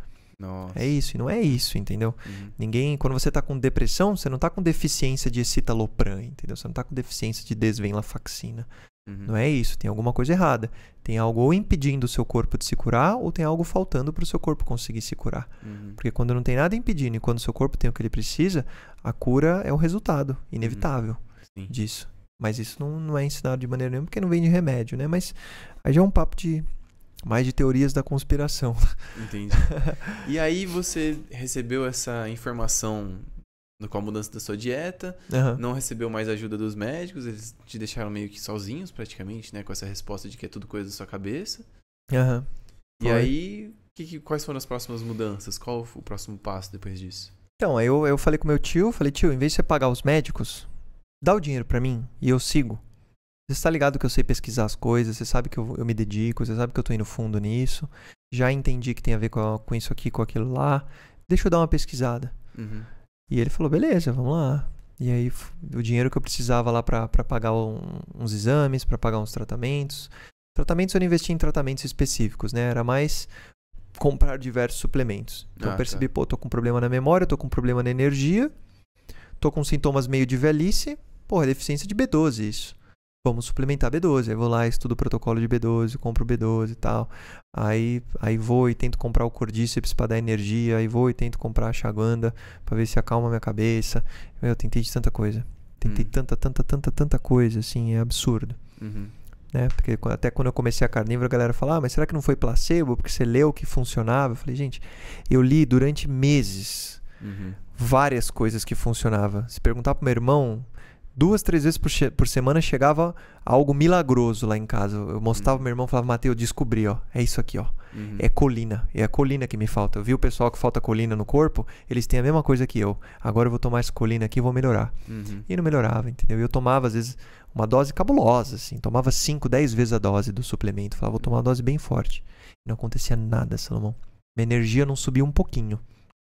Nossa. É isso, e não é isso, entendeu? Uhum. Ninguém, quando você tá com depressão, você não tá com deficiência de escitalopram, entendeu? Você não tá com deficiência de desvenlafaxina. Uhum. Não é isso, tem alguma coisa errada. Tem algo ou impedindo o seu corpo de se curar, ou tem algo faltando para o seu corpo conseguir se curar. Uhum. Porque quando não tem nada impedindo e quando o seu corpo tem o que ele precisa, a cura é o resultado inevitável uhum. disso. Mas isso não, não é ensinado de maneira nenhuma porque não vem de remédio, né? Mas aí já é um papo de mais de teorias da conspiração. Entendi. E aí você recebeu essa informação no qual mudança da sua dieta, uhum. não recebeu mais ajuda dos médicos, eles te deixaram meio que sozinhos praticamente, né, com essa resposta de que é tudo coisa da sua cabeça. Uhum. E aí, que, que, quais foram as próximas mudanças? Qual o próximo passo depois disso? Então, eu, eu falei com meu tio, falei, tio, em vez de você pagar os médicos, dá o dinheiro para mim e eu sigo. Você está ligado que eu sei pesquisar as coisas, você sabe que eu, eu me dedico, você sabe que eu estou indo fundo nisso. Já entendi que tem a ver com, com isso aqui, com aquilo lá. Deixa eu dar uma pesquisada. Uhum. E ele falou, beleza, vamos lá. E aí o dinheiro que eu precisava lá para pagar um, uns exames, para pagar uns tratamentos. Tratamentos eu não investi em tratamentos específicos, né? Era mais comprar diversos suplementos. Então ah, eu tá. percebi, tá. pô, tô com problema na memória, tô com problema na energia, tô com sintomas meio de velhice. Porra, é deficiência de B12 isso vamos suplementar B12. Aí vou lá, estudo o protocolo de B12, compro B12 e tal. Aí, aí vou e tento comprar o cordíceps para dar energia. Aí vou e tento comprar a chaganda para ver se acalma minha cabeça. Eu tentei de tanta coisa. Tentei hum. tanta, tanta, tanta, tanta coisa, assim, é absurdo. Uhum. Né? Porque até quando eu comecei a carnívora, a galera falava, ah, mas será que não foi placebo? Porque você leu que funcionava? Eu falei, gente, eu li durante meses uhum. várias coisas que funcionava. Se perguntar pro meu irmão, duas, três vezes por, por semana chegava algo milagroso lá em casa. Eu mostrava uhum. pro meu irmão, falava, Mateus, descobri, ó, é isso aqui, ó. Uhum. É colina, é a colina que me falta. Eu vi o pessoal que falta colina no corpo, eles têm a mesma coisa que eu. Agora eu vou tomar essa colina aqui e vou melhorar. Uhum. E não melhorava, entendeu? E eu tomava, às vezes, uma dose cabulosa, assim. Tomava 5, 10 vezes a dose do suplemento. Falava, vou tomar uma dose bem forte. não acontecia nada, Salomão. Minha energia não subia um pouquinho.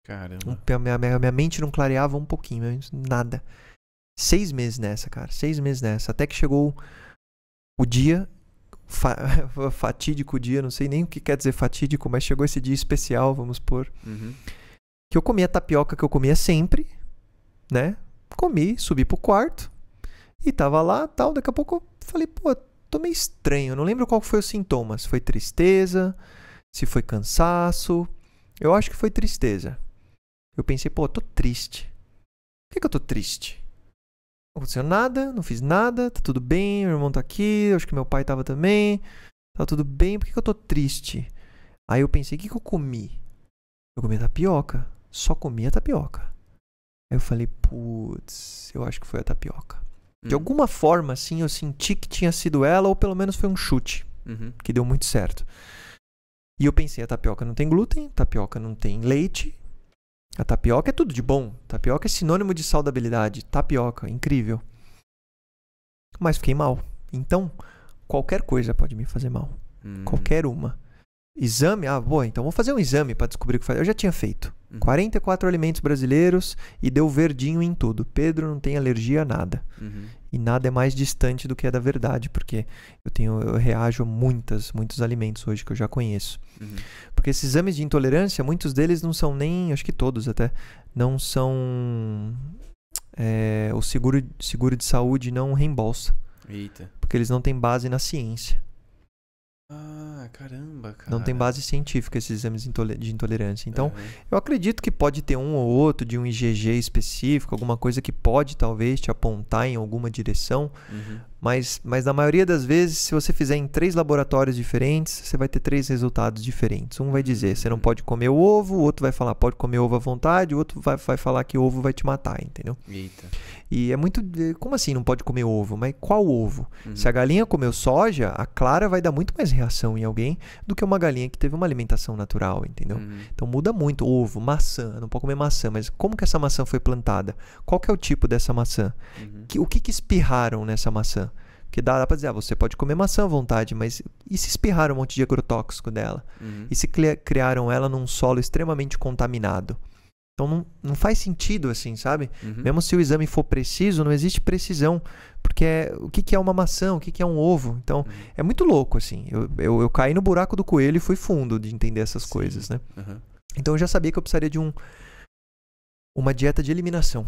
Caramba. Um, minha, minha, minha mente não clareava um pouquinho, nada seis meses nessa, cara. Seis meses nessa. Até que chegou o dia, fa fatídico dia, não sei nem o que quer dizer fatídico, mas chegou esse dia especial, vamos pôr. Uhum. Que eu comi a tapioca que eu comia sempre, né? Comi, subi pro quarto e tava lá tal. Daqui a pouco eu falei, pô, tô meio estranho. não lembro qual foi o sintoma, se Foi tristeza, se foi cansaço. Eu acho que foi tristeza. Eu pensei, pô, eu tô triste. Por que, que eu tô triste? Não aconteceu nada, não fiz nada, tá tudo bem, meu irmão tá aqui, acho que meu pai tava também. Tá tudo bem, por que, que eu tô triste? Aí eu pensei, o que, que eu comi? Eu comi tapioca. Só a tapioca. Aí eu falei, putz, eu acho que foi a tapioca. Uhum. De hum. alguma forma, assim, eu senti que tinha sido ela, ou pelo menos foi um chute, uhum. que deu muito certo. E eu pensei, a tapioca não tem glúten, tapioca não tem leite, a tapioca é tudo de bom. Tapioca é sinônimo de saudabilidade. Tapioca, incrível. Mas fiquei mal. Então, qualquer coisa pode me fazer mal. Hum. Qualquer uma. Exame? Ah, boa, então vou fazer um exame para descobrir o que fazer. Eu já tinha feito. Uhum. 44 alimentos brasileiros e deu verdinho em tudo. Pedro não tem alergia a nada. Uhum. E nada é mais distante do que é da verdade, porque eu tenho eu reajo a muitas, muitos alimentos hoje que eu já conheço. Uhum. Porque esses exames de intolerância, muitos deles não são nem, acho que todos até, não são. É, o seguro, seguro de saúde não reembolsa. Eita. Porque eles não têm base na ciência. Ah, caramba, cara. Não tem base científica esses exames de intolerância. Então, uhum. eu acredito que pode ter um ou outro de um IgG específico, alguma coisa que pode talvez te apontar em alguma direção, uhum. Mas, mas na maioria das vezes, se você fizer em três laboratórios diferentes, você vai ter três resultados diferentes. Um vai dizer você não hum. pode comer o ovo, o outro vai falar pode comer ovo à vontade, o outro vai, vai falar que ovo vai te matar, entendeu? Eita. E é muito. É, como assim não pode comer ovo? Mas qual ovo? Uhum. Se a galinha comeu soja, a clara vai dar muito mais reação em alguém do que uma galinha que teve uma alimentação natural, entendeu? Uhum. Então muda muito. Ovo, maçã, não pode comer maçã, mas como que essa maçã foi plantada? Qual que é o tipo dessa maçã? Uhum. Que, o que, que espirraram nessa maçã? Porque dá, dá pra dizer, ah, você pode comer maçã à vontade, mas e se espirrar um monte de agrotóxico dela? Uhum. E se criaram ela num solo extremamente contaminado? Então não, não faz sentido assim, sabe? Uhum. Mesmo se o exame for preciso, não existe precisão. Porque é, o que, que é uma maçã, o que, que é um ovo? Então uhum. é muito louco, assim. Eu, eu, eu, caí no buraco do coelho e fui fundo de entender essas Sim. coisas, né? Uhum. Então eu já sabia que eu precisaria de um uma dieta de eliminação.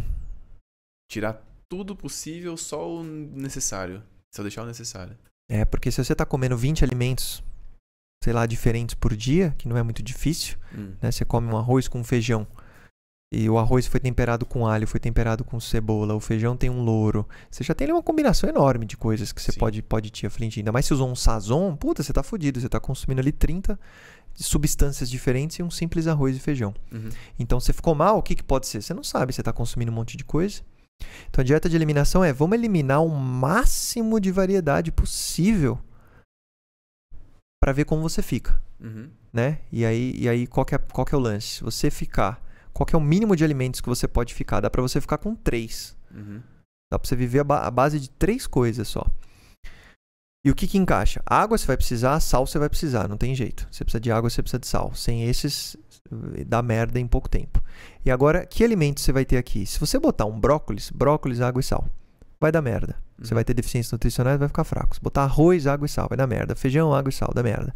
Tirar tudo possível, só o necessário. Só deixar o necessário. É, porque se você está comendo 20 alimentos, sei lá, diferentes por dia, que não é muito difícil, hum. né? Você come um arroz com um feijão. E o arroz foi temperado com alho, foi temperado com cebola, o feijão tem um louro. Você já tem uma combinação enorme de coisas que você pode, pode te afligir. Ainda mais se usou um sazon, puta, você tá fudido. Você tá consumindo ali 30 substâncias diferentes e um simples arroz e feijão. Uhum. Então, você ficou mal, o que, que pode ser? Você não sabe, você tá consumindo um monte de coisa. Então, a dieta de eliminação é vamos eliminar o máximo de variedade possível para ver como você fica. Uhum. Né? E aí, e aí qual, que é, qual que é o lance? Se você ficar, qual que é o mínimo de alimentos que você pode ficar? Dá para você ficar com três. Uhum. Dá para você viver a, ba a base de três coisas só. E o que, que encaixa? Água você vai precisar, sal você vai precisar, não tem jeito. Você precisa de água, você precisa de sal. Sem esses, dá merda em pouco tempo. E agora, que alimento você vai ter aqui? Se você botar um brócolis, brócolis, água e sal, vai dar merda. Você uhum. vai ter deficiências nutricionais, vai ficar fraco. Se botar arroz, água e sal, vai dar merda. Feijão, água e sal, dá merda.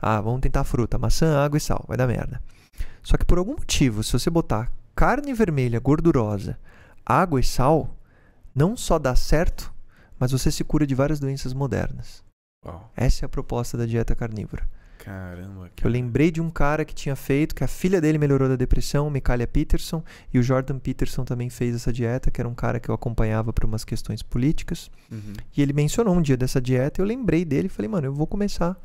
Ah, vamos tentar fruta, maçã, água e sal, vai dar merda. Só que por algum motivo, se você botar carne vermelha gordurosa, água e sal, não só dá certo, mas você se cura de várias doenças modernas. Essa é a proposta da dieta carnívora. Caramba. Cara. Eu lembrei de um cara que tinha feito, que a filha dele melhorou da depressão, Michaela Peterson, e o Jordan Peterson também fez essa dieta, que era um cara que eu acompanhava para umas questões políticas. Uhum. E ele mencionou um dia dessa dieta, eu lembrei dele e falei, mano, eu vou começar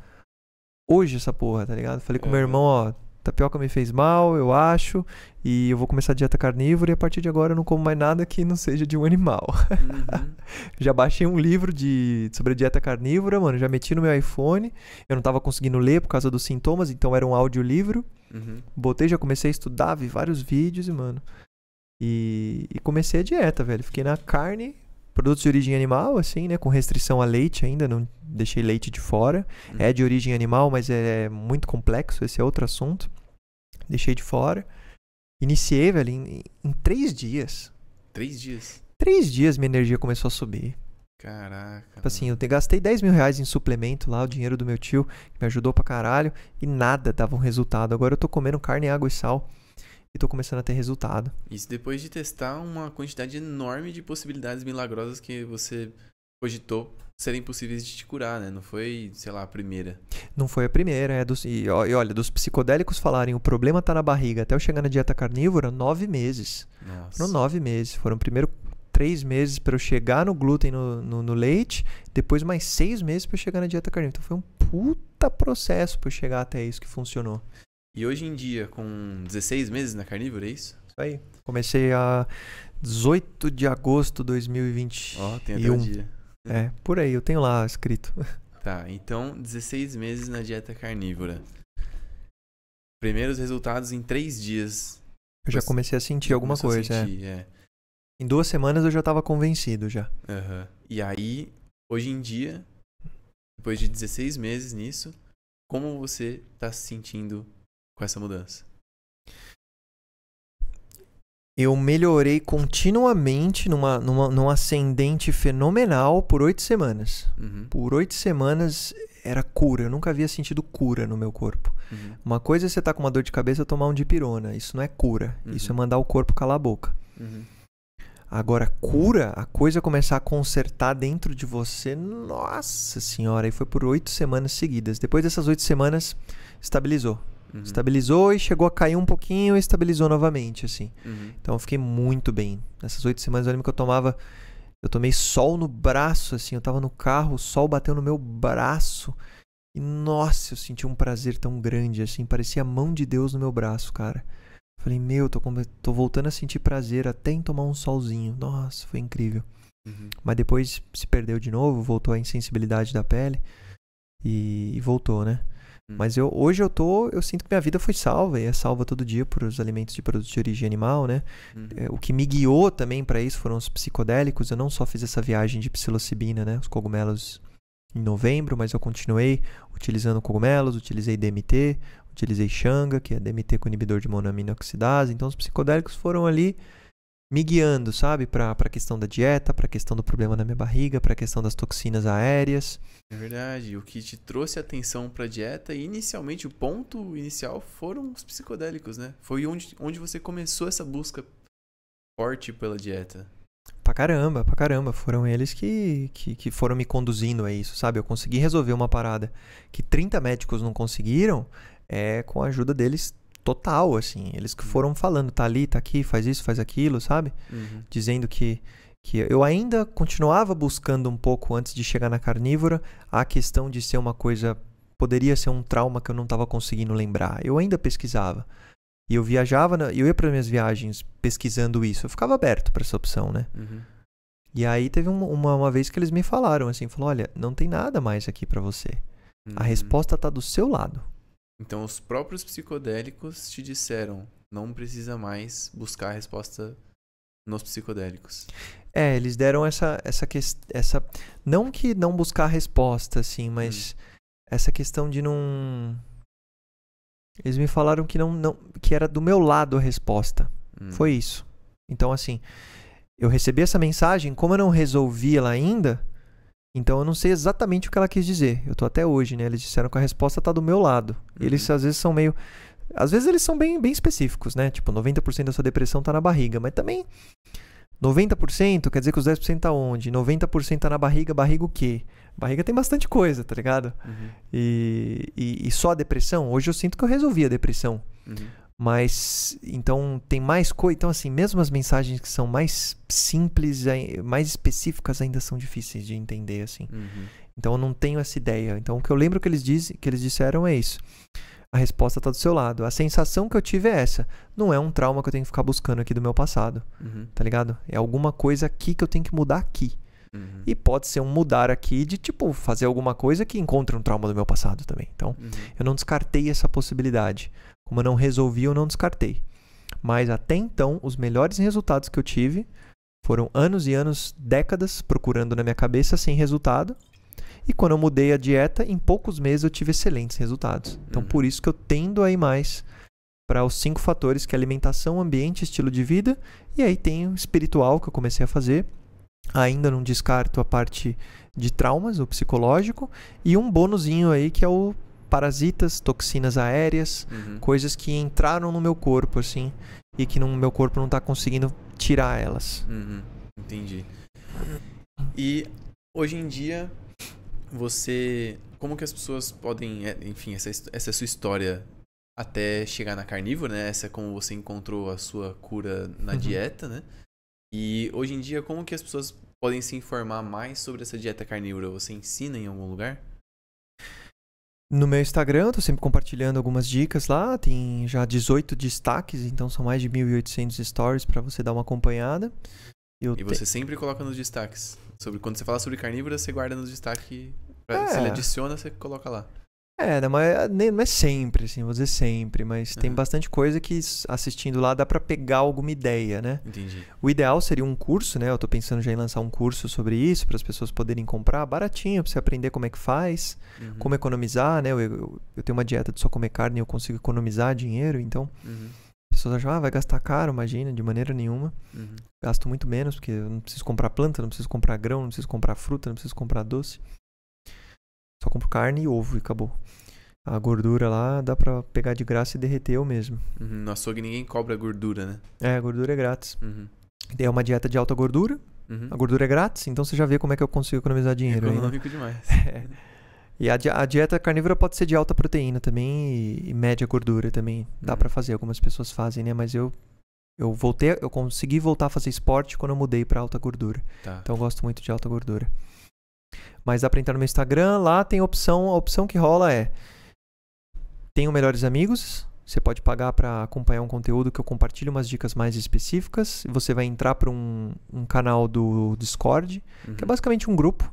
hoje essa porra, tá ligado? Falei com é. meu irmão, ó, tapioca me fez mal, eu acho, e eu vou começar a dieta carnívora e a partir de agora eu não como mais nada que não seja de um animal. Uhum. já baixei um livro de sobre dieta carnívora, mano, já meti no meu iPhone. Eu não tava conseguindo ler por causa dos sintomas, então era um audiolivro. Uhum. Botei, já comecei a estudar, vi vários vídeos e, mano, e, e comecei a dieta, velho. Fiquei na carne Produtos de origem animal, assim, né? Com restrição a leite ainda, não deixei leite de fora. Uhum. É de origem animal, mas é muito complexo, esse é outro assunto. Deixei de fora. Iniciei, velho, em, em três dias. Três dias? Três dias minha energia começou a subir. Caraca. Tipo assim, eu te, gastei 10 mil reais em suplemento lá, o dinheiro do meu tio, que me ajudou pra caralho, e nada dava um resultado. Agora eu tô comendo carne, água e sal e tô começando a ter resultado. Isso depois de testar uma quantidade enorme de possibilidades milagrosas que você cogitou serem possíveis de te curar, né? Não foi, sei lá, a primeira. Não foi a primeira, é dos, e, olha, dos psicodélicos falarem o problema tá na barriga até eu chegar na dieta carnívora, nove meses. Nossa. Foram nove meses. Foram primeiro três meses para eu chegar no glúten no, no, no, leite, depois mais seis meses para eu chegar na dieta carnívora. Então foi um puta processo para eu chegar até isso que funcionou. E hoje em dia, com 16 meses na Carnívora, é isso? Aí, comecei a 18 de agosto de 2020. Ó, oh, tem até um dia. É, por aí, eu tenho lá escrito. Tá, então 16 meses na dieta carnívora. Primeiros resultados em 3 dias. Eu já comecei a sentir alguma coisa, a é. sentir, é. é. Em duas semanas eu já estava convencido já. Uhum. E aí, hoje em dia, depois de 16 meses nisso, como você está se sentindo com essa mudança? Eu melhorei continuamente numa, numa, num ascendente fenomenal por oito semanas. Uhum. Por oito semanas era cura. Eu nunca havia sentido cura no meu corpo. Uhum. Uma coisa é você estar tá com uma dor de cabeça e tomar um dipirona. Isso não é cura. Uhum. Isso é mandar o corpo calar a boca. Uhum. Agora, cura, a coisa começar a consertar dentro de você, nossa senhora, e foi por oito semanas seguidas. Depois dessas oito semanas, estabilizou. Uhum. Estabilizou e chegou a cair um pouquinho e estabilizou novamente, assim. Uhum. Então eu fiquei muito bem. Nessas oito semanas eu lembro que eu tomava. Eu tomei sol no braço, assim. Eu tava no carro, o sol bateu no meu braço. E nossa, eu senti um prazer tão grande, assim. Parecia a mão de Deus no meu braço, cara. falei, meu, tô, tô voltando a sentir prazer até em tomar um solzinho. Nossa, foi incrível. Uhum. Mas depois se perdeu de novo, voltou a insensibilidade da pele. e, e voltou, né? Hum. Mas eu, hoje eu tô, eu sinto que minha vida foi salva e é salva todo dia por os alimentos de produtos de origem animal, né? Uhum. É, o que me guiou também para isso foram os psicodélicos. Eu não só fiz essa viagem de psilocibina, né? Os cogumelos em novembro, mas eu continuei utilizando cogumelos, utilizei DMT, utilizei Xanga, que é DMT com inibidor de monamina oxidase. Então os psicodélicos foram ali me guiando, sabe, para a questão da dieta, para a questão do problema na minha barriga, para a questão das toxinas aéreas. É verdade, o que te trouxe atenção para a dieta inicialmente o ponto inicial foram os psicodélicos, né? Foi onde, onde você começou essa busca forte pela dieta. Pra caramba, pra caramba, foram eles que, que, que foram me conduzindo a isso, sabe? Eu consegui resolver uma parada que 30 médicos não conseguiram, é com a ajuda deles total, assim. Eles que uhum. foram falando, tá ali, tá aqui, faz isso, faz aquilo, sabe? Uhum. Dizendo que, que eu ainda continuava buscando um pouco antes de chegar na carnívora a questão de ser uma coisa. Poderia ser um trauma que eu não estava conseguindo lembrar. Eu ainda pesquisava. E eu viajava, eu ia para minhas viagens pesquisando isso. Eu ficava aberto para essa opção, né? Uhum. E aí teve uma, uma, uma, vez que eles me falaram assim, falou, olha, não tem nada mais aqui para você. Uhum. A resposta tá do seu lado. Então os próprios psicodélicos te disseram, não precisa mais buscar a resposta nos psicodélicos. É, eles deram essa essa essa não que não buscar a resposta assim, mas hum. essa questão de não eles me falaram que não, não que era do meu lado a resposta. Hum. Foi isso. Então assim, eu recebi essa mensagem, como eu não resolvi ela ainda, então eu não sei exatamente o que ela quis dizer. Eu tô até hoje, né? Eles disseram que a resposta tá do meu lado. Uhum. Eles às vezes são meio. Às vezes eles são bem, bem específicos, né? Tipo, 90% da sua depressão tá na barriga, mas também 90% quer dizer que os 10% tá onde? 90% tá na barriga, barriga o quê? Barriga tem bastante coisa, tá ligado? Uhum. E, e, e, só a depressão? Hoje eu sinto que eu resolvi a depressão. Uhum mas então tem mais coisa. Então, assim, mesmo as mensagens que são mais simples, mais específicas, ainda são difíceis de entender, assim. Uhum. Então eu não tenho essa ideia. Então o que eu lembro que eles, diz, que eles disseram é isso. A resposta está do seu lado. A sensação que eu tive é essa. Não é um trauma que eu tenho que ficar buscando aqui do meu passado. Uhum. Tá ligado? É alguma coisa aqui que eu tenho que mudar aqui. Uhum. E pode ser um mudar aqui de, tipo, fazer alguma coisa que encontre um trauma do meu passado também. Então, uhum. eu não descartei essa possibilidade. Como eu não resolvi, eu não descartei. Mas até então, os melhores resultados que eu tive foram anos e anos, décadas procurando na minha cabeça sem resultado. E quando eu mudei a dieta, em poucos meses eu tive excelentes resultados. Então, uhum. por isso que eu tendo aí mais para os cinco fatores que é alimentação, ambiente, estilo de vida. E aí tem o espiritual que eu comecei a fazer. Ainda não descarto a parte de traumas, o psicológico. E um bônusinho aí que é o parasitas, toxinas aéreas, uhum. coisas que entraram no meu corpo, assim, e que no meu corpo não está conseguindo tirar elas. Uhum. Entendi. E hoje em dia, você. Como que as pessoas podem. É, enfim, essa, essa é a sua história até chegar na carnívora, né? Essa é como você encontrou a sua cura na uhum. dieta, né? E hoje em dia, como que as pessoas podem se informar mais sobre essa dieta carnívora? Você ensina em algum lugar? No meu Instagram, eu tô sempre compartilhando algumas dicas lá, tem já 18 destaques, então são mais de 1.800 stories para você dar uma acompanhada. Eu e você te... sempre coloca nos destaques. Sobre, quando você fala sobre carnívora, você guarda nos destaques. Pra, é. Se ele adiciona, você coloca lá. É, não né, é, não é sempre, assim, vou dizer sempre, mas uhum. tem bastante coisa que assistindo lá dá para pegar alguma ideia, né? Entendi. O ideal seria um curso, né? Eu tô pensando já em lançar um curso sobre isso, para as pessoas poderem comprar baratinho, para você aprender como é que faz, uhum. como economizar, né? Eu, eu, eu, tenho uma dieta de só comer carne e eu consigo economizar dinheiro, então uhum. as pessoas acham, ah, vai gastar caro, imagina, de maneira nenhuma. Uhum. Gasto muito menos, porque eu não preciso comprar planta, não preciso comprar grão, não preciso comprar fruta, não preciso comprar doce. Só compro carne e ovo e acabou. A gordura lá dá pra pegar de graça e derreter eu mesmo. Uhum, no açougue ninguém cobra gordura, né? É, a gordura é grátis. Uhum. Daí é uma dieta de alta gordura. Uhum. A gordura é grátis, então você já vê como é que eu consigo economizar dinheiro. É econômico aí, né? demais. É. E a, a, dieta carnívora pode ser de alta proteína também e, e média gordura também. Dá uhum. para fazer, algumas pessoas fazem, né? Mas eu eu voltei, eu consegui voltar a fazer esporte quando eu mudei para alta gordura. Tá. Então eu gosto muito de alta gordura. Mas dá para entrar no meu Instagram, lá tem opção, a opção que rola é tenho melhores amigos, você pode pagar para acompanhar um conteúdo que eu compartilho umas dicas mais específicas. Você vai entrar para um, um, canal do Discord, uhum. que é uhum. basicamente um grupo,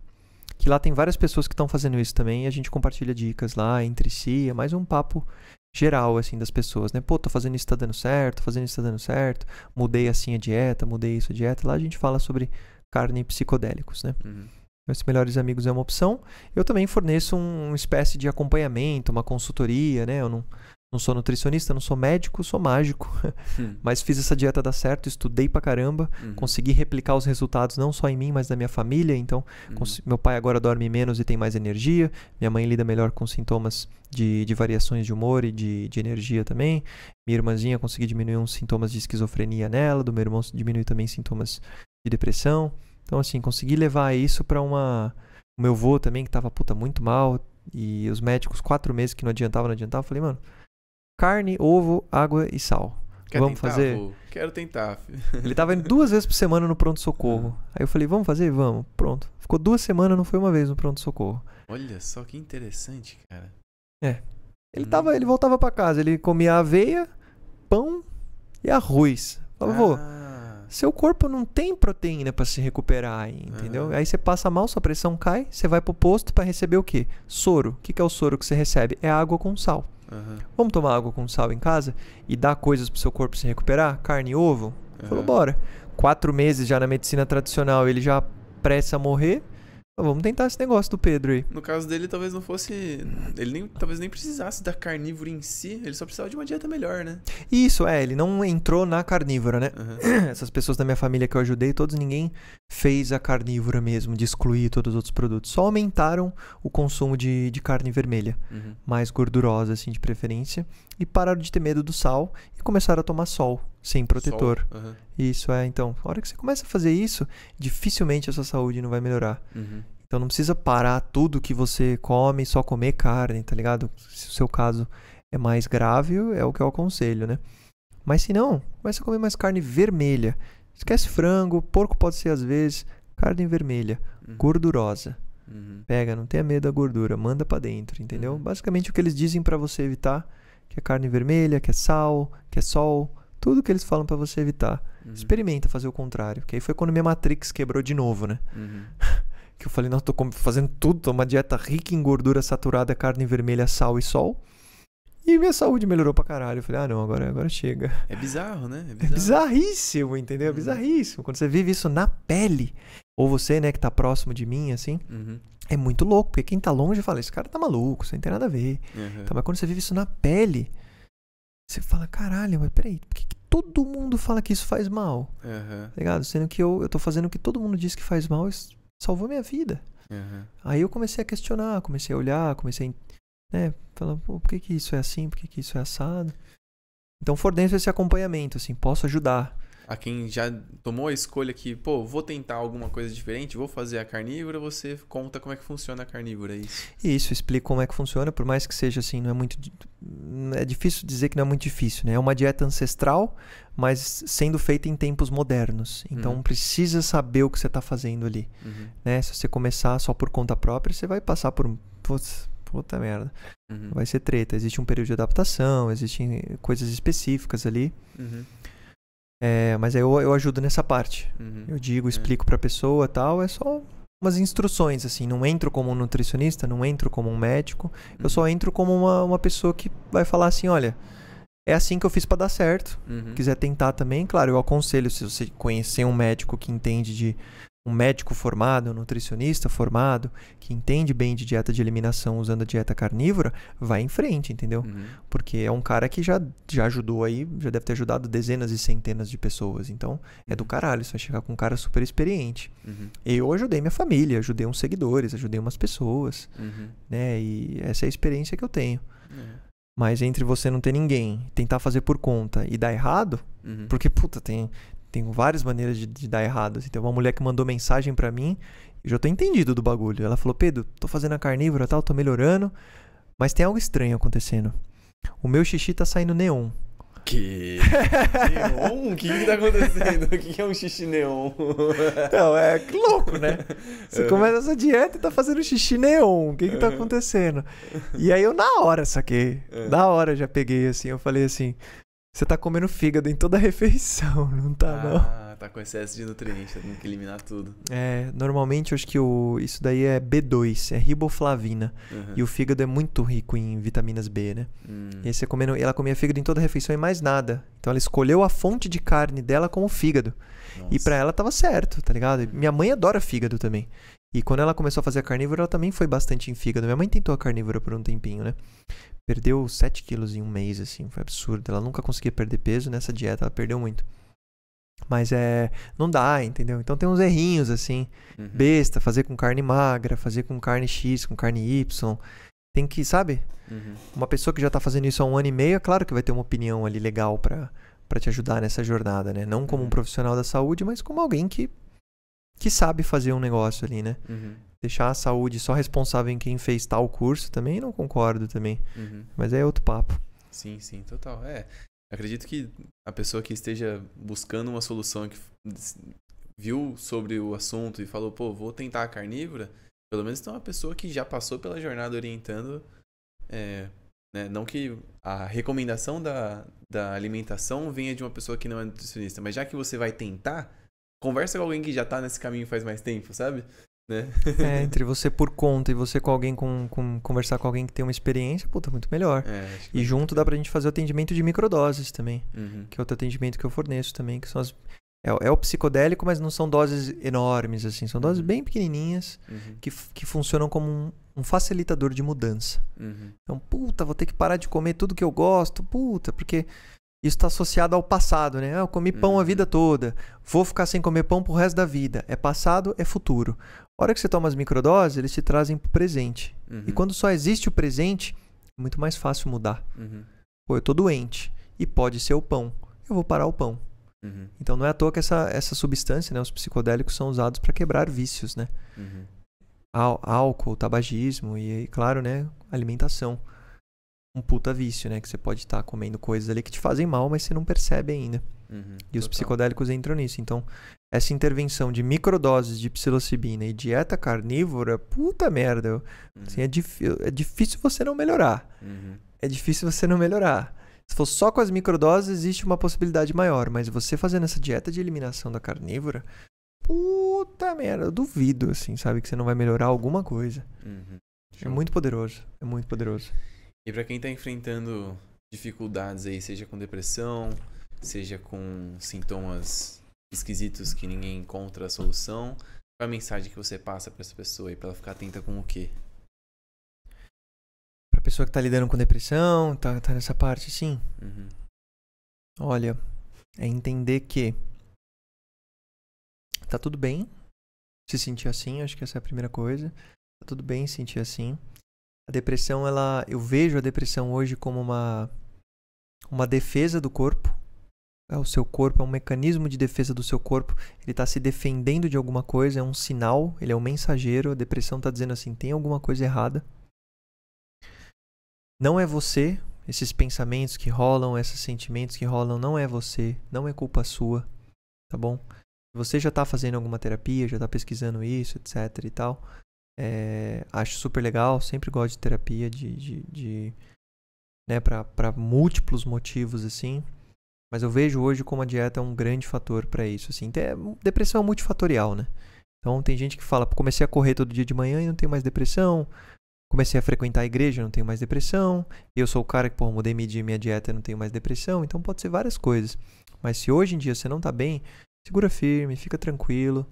que lá tem várias pessoas que estão fazendo isso também. E a gente compartilha dicas lá entre si. É mais um papo geral, assim, das pessoas, né? Pô, tô fazendo isso, tá dando certo, fazendo isso, tá dando certo. Mudei assim a dieta, mudei isso a dieta. Lá a gente fala sobre carne e psicodélicos, né? Uhum. Meus melhores amigos é uma opção. Eu também forneço um, uma espécie de acompanhamento, uma consultoria, né? Eu não, não sou nutricionista, não sou médico, sou mágico. Hum. mas fiz essa dieta dar certo, estudei pra caramba, uhum. consegui replicar os resultados não só em mim, mas na minha família. Então, uhum. meu pai agora dorme menos e tem mais energia, minha mãe lida melhor com sintomas de, de variações de humor e de, de energia também. Minha irmãzinha consegui diminuir uns sintomas de esquizofrenia nela, do meu irmão diminui também sintomas de depressão. Então, assim, consegui levar isso para uma. O meu vô também, que tava, puta, muito mal. E os médicos, quatro meses que não adiantava, não adiantava. Falei, mano, carne, ovo, água e sal. Quer vamos tentar, fazer? Vô? Quero tentar. Ele tava indo duas vezes por semana no pronto-socorro. Ah. Aí eu falei, vamos fazer? Vamos. Pronto. Ficou duas semanas, não foi uma vez no pronto-socorro. Olha só que interessante, cara. É. Ele, hum. tava, ele voltava para casa, ele comia aveia, pão e arroz. Falei, ah seu corpo não tem proteína para se recuperar, entendeu? É. Aí você passa mal, sua pressão cai, você vai pro posto para receber o quê? Soro. O que, que é o soro que você recebe? É água com sal. Uhum. Vamos tomar água com sal em casa e dar coisas pro seu corpo se recuperar? Carne e ovo? Uhum. Falou, bora. Quatro meses já na medicina tradicional, ele já pressa a morrer. Vamos tentar esse negócio do Pedro aí. No caso dele, talvez não fosse. Ele nem, talvez nem precisasse da carnívora em si, ele só precisava de uma dieta melhor, né? Isso, é, ele não entrou na carnívora, né? Uhum. Essas pessoas da minha família que eu ajudei, todos ninguém fez a carnívora mesmo, de excluir todos os outros produtos. Só aumentaram o consumo de, de carne vermelha, uhum. mais gordurosa, assim, de preferência e pararam de ter medo do sal e começaram a tomar sol sem protetor. Sol? Uhum. Isso é, então, a hora que você começa a fazer isso, dificilmente a sua saúde não vai melhorar. Uhum. Então não precisa parar tudo que você come e só comer carne, tá ligado? Se o seu caso é mais grave, é o que eu aconselho, né? Mas se não, começa a comer mais carne vermelha. Esquece frango, porco pode ser às vezes, carne vermelha, uhum. gordurosa. Uhum. Pega, não tenha medo da gordura, manda para dentro, entendeu? Uhum. Basicamente o que eles dizem para você evitar que é carne vermelha, que é sal, que é sol, tudo que eles falam para você evitar. Uhum. Experimenta fazer o contrário, que aí foi quando minha Matrix quebrou de novo, né? Uhum. que eu falei, nossa, tô fazendo tudo, tô uma dieta rica em gordura saturada, carne vermelha, sal e sol. E minha saúde melhorou pra caralho. Eu falei, ah, não, agora, agora chega. É bizarro, né? É, é bizarro. é bizarríssimo, entendeu? É uhum. bizarríssimo. Quando você vive isso na pele, ou você, né, que tá próximo de mim, assim, uhum. é muito louco, porque quem tá longe fala, esse cara tá maluco, isso não tem nada a ver. Uhum. Então, mas quando você vive isso na pele, você fala, caralho, mas peraí, por que, que todo mundo fala que isso faz mal? Uhum. Tá ligado? Sendo que eu, eu tô fazendo o que todo mundo diz que faz mal, isso salvou minha vida. Uhum. Aí eu comecei a questionar, comecei a olhar, comecei a, né, falar, pô, por que que isso é assim, por que que isso é assado? Então, for dentro desse acompanhamento, assim, posso ajudar a quem já tomou a escolha que, pô, vou tentar alguma coisa diferente, vou fazer a carnívora, você conta como é que funciona a carnívora, é isso? Isso, explica como é que funciona, por mais que seja assim, não é muito é difícil dizer que não é muito difícil, né? É uma dieta ancestral, mas sendo feita em tempos modernos. Então uhum. precisa saber o que você está fazendo ali, uhum. né? Se você começar só por conta própria, você vai passar por putz, puta merda. Uhum. Vai ser treta. Existe um período de adaptação, existem coisas específicas ali. Uhum. É, mas aí eu, eu ajudo nessa parte. Uhum. Eu digo, uhum. explico pra pessoa tal, é só umas instruções, assim. Não entro como um nutricionista, não entro como um médico. Uhum. Eu só uhum. entro como uma, uma pessoa que vai falar assim, olha, é assim que eu fiz para dar certo. Uhum. Quiser tentar também, claro, eu aconselho se você conhecer um médico que entende de um médico formado, um nutricionista formado, que entende bem de dieta de eliminação usando a dieta carnívora, vai em frente, entendeu? Uhum. Porque é um cara que já, já ajudou aí, já deve ter ajudado dezenas e centenas de pessoas. Então, é do uhum. caralho, você vai chegar com um cara super experiente. Uhum. Eu ajudei minha família, ajudei uns seguidores, ajudei umas pessoas, uhum. né? E essa é a experiência que eu tenho. É. Mas entre você não ter ninguém, tentar fazer por conta e dar errado, uhum. porque, puta, tem, tem várias maneiras de, de dar errado. Assim. Tem uma mulher que mandou mensagem para mim, eu já tô entendido do bagulho. Ela falou: Pedro, tô fazendo a carnívora tal, tô melhorando, mas tem algo estranho acontecendo. O meu xixi tá saindo neon. Que? neon? O que, que tá acontecendo? O que é um xixi neon? Então, é louco, né? Você uhum. começa essa dieta e tá fazendo xixi neon. O que que tá é. acontecendo? E aí eu na hora saquei. Uhum. Na hora já peguei assim. Eu falei assim: você tá comendo fígado em toda a refeição, não tá ah, não? Ah, tá com excesso de nutrientes, tem que eliminar tudo. É, normalmente eu acho que o, isso daí é B2, é riboflavina. Uhum. E o fígado é muito rico em vitaminas B, né? Hum. E aí você comendo, ela comia fígado em toda a refeição e mais nada. Então ela escolheu a fonte de carne dela como fígado. Nossa. E para ela tava certo, tá ligado? Uhum. minha mãe adora fígado também. E quando ela começou a fazer a carnívora, ela também foi bastante em fígado. Minha mãe tentou a carnívora por um tempinho, né? perdeu 7 quilos em um mês, assim, foi absurdo. Ela nunca conseguia perder peso nessa dieta, ela perdeu muito. Mas é. Não dá, entendeu? Então tem uns errinhos, assim. Uhum. Besta, fazer com carne magra, fazer com carne X, com carne Y. Tem que, sabe? Uhum. Uma pessoa que já tá fazendo isso há um ano e meio, é claro que vai ter uma opinião ali legal para te ajudar nessa jornada, né? Não como um uhum. profissional da saúde, mas como alguém que, que sabe fazer um negócio ali, né? Uhum deixar a saúde só responsável em quem fez tal curso também não concordo também. Uhum. Mas é outro papo. Sim, sim, total. É. Acredito que a pessoa que esteja buscando uma solução que viu sobre o assunto e falou, pô, vou tentar a carnívora, pelo menos tem uma pessoa que já passou pela jornada orientando. É, né? Não que a recomendação da, da alimentação venha de uma pessoa que não é nutricionista, mas já que você vai tentar, conversa com alguém que já tá nesse caminho faz mais tempo, sabe? Né? É, entre você por conta e você com alguém, com, com, conversar com alguém que tem uma experiência, puta, muito melhor. É, e junto bem. dá pra gente fazer o atendimento de microdoses também, uhum. que é outro atendimento que eu forneço também, que são as... É, é o psicodélico, mas não são doses enormes, assim. São doses uhum. bem pequenininhas uhum. que, que funcionam como um, um facilitador de mudança. Uhum. Então, puta, vou ter que parar de comer tudo que eu gosto, puta, porque isso está associado ao passado, né? Ah, eu comi pão a uhum. vida toda, vou ficar sem comer pão pro resto da vida. É passado, é futuro. A hora que você toma as microdoses, eles te trazem pro presente. Uhum. E quando só existe o presente, é muito mais fácil mudar. Uhum. Pô, eu tô doente e pode ser o pão. Eu vou parar o pão. Uhum. Então não é à toa que essa, essa substância, né? Os psicodélicos são usados para quebrar vícios, né? Á uhum. álcool, tabagismo e, claro, né? Alimentação um puta vício, né? Que você pode estar tá comendo coisas ali que te fazem mal, mas você não percebe ainda. Uhum, e os psicodélicos entram nisso. Então, essa intervenção de microdoses de psilocibina e dieta carnívora, puta merda. Uhum. Assim, é, uhum. é, difícil você não melhorar. Uhum. É difícil você não melhorar. Se for só com as microdoses, existe uma possibilidade maior. Mas você fazendo essa dieta de eliminação da carnívora, puta merda, eu duvido, assim, sabe? Que você não vai melhorar alguma coisa. Uhum. É muito poderoso. É muito poderoso. E para quem está enfrentando dificuldades aí, seja com depressão, seja com sintomas esquisitos que ninguém encontra a solução, qual a mensagem que você passa para essa pessoa aí para ela ficar atenta com o quê? Para pessoa que está lidando com depressão, está tá nessa parte, sim. Uhum. Olha, é entender que tá tudo bem se sentir assim, acho que essa é a primeira coisa. Tá tudo bem sentir assim. A depressão, ela, eu vejo a depressão hoje como uma, uma defesa do corpo. É o seu corpo é um mecanismo de defesa do seu corpo. Ele está se defendendo de alguma coisa, é um sinal, ele é um mensageiro. A depressão está dizendo assim: tem alguma coisa errada. Não é você, esses pensamentos que rolam, esses sentimentos que rolam, não é você, não é culpa sua, tá bom? Se você já está fazendo alguma terapia, já está pesquisando isso, etc e tal, é, acho super legal, sempre gosto de terapia, de, de, de né, para múltiplos motivos assim. Mas eu vejo hoje como a dieta é um grande fator para isso. Assim, é, depressão é multifatorial, né? Então tem gente que fala, comecei a correr todo dia de manhã e não tenho mais depressão. Comecei a frequentar a igreja, não tenho mais depressão. Eu sou o cara que, pô, mudei minha dieta e não tenho mais depressão. Então pode ser várias coisas. Mas se hoje em dia você não tá bem, segura firme, fica tranquilo,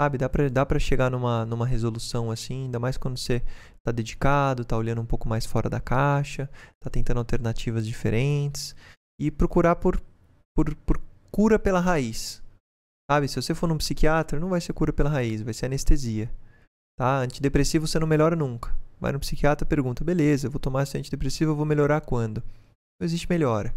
Sabe, dá pra, dá pra chegar numa, numa resolução assim, ainda mais quando você tá dedicado, tá olhando um pouco mais fora da caixa, tá tentando alternativas diferentes e procurar por, por, por cura pela raiz. Sabe, se você for num psiquiatra, não vai ser cura pela raiz, vai ser anestesia. Tá? Antidepressivo você não melhora nunca. Vai no psiquiatra, pergunta, beleza, vou tomar esse antidepressivo, eu vou melhorar quando? Não existe melhora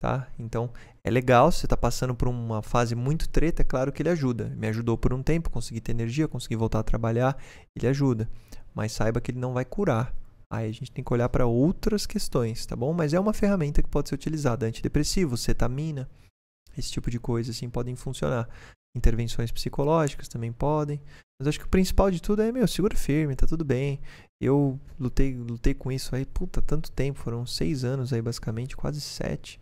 tá? Então é legal, se você está passando por uma fase muito treta, é claro que ele ajuda. Me ajudou por um tempo, consegui ter energia, consegui voltar a trabalhar, ele ajuda. Mas saiba que ele não vai curar. Aí a gente tem que olhar para outras questões, tá bom? Mas é uma ferramenta que pode ser utilizada. Antidepressivo, cetamina, esse tipo de coisa assim podem funcionar. Intervenções psicológicas também podem. Mas acho que o principal de tudo é, meu, segura firme, tá tudo bem. Eu lutei, lutei com isso aí, puta, tanto tempo, foram seis anos aí basicamente, quase sete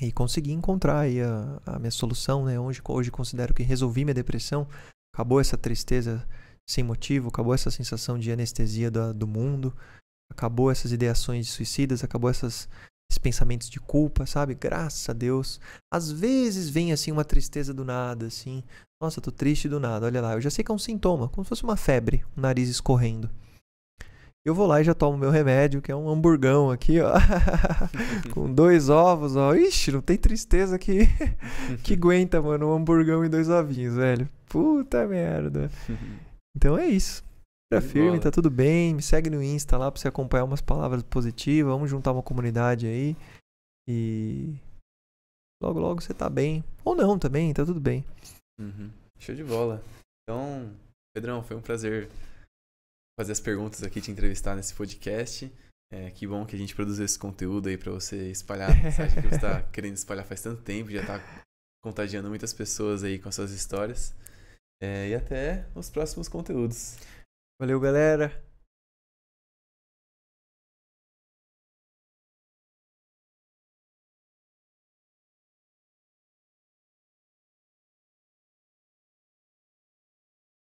e consegui encontrar aí a, a minha solução, né? Hoje, hoje considero que resolvi minha depressão, acabou essa tristeza sem motivo, acabou essa sensação de anestesia do mundo, acabou essas ideações de suicidas, acabou essas, esses pensamentos de culpa, sabe? Graças a Deus. Às vezes vem assim uma tristeza do nada, assim, nossa, tô triste do nada, olha lá, eu já sei que é um sintoma, como se fosse uma febre, o nariz escorrendo. Eu vou lá e já tomo meu remédio, que é um hamburgão aqui, ó. com dois ovos, ó. Ixi, não tem tristeza que, que aguenta, mano, um hamburgão e dois ovinhos, velho. Puta merda. Então é isso. Tá firme, tá tudo bem. Me segue no Insta lá pra você acompanhar umas palavras positivas. Vamos juntar uma comunidade aí. E logo, logo você tá bem. Ou não também, tá tudo bem. Uhum. Show de bola. Então, Pedrão, foi um prazer fazer as perguntas aqui, te entrevistar nesse podcast. É, que bom que a gente produz esse conteúdo aí para você espalhar a mensagem que você está querendo espalhar faz tanto tempo, já está contagiando muitas pessoas aí com as suas histórias. É, e até os próximos conteúdos. Valeu, galera!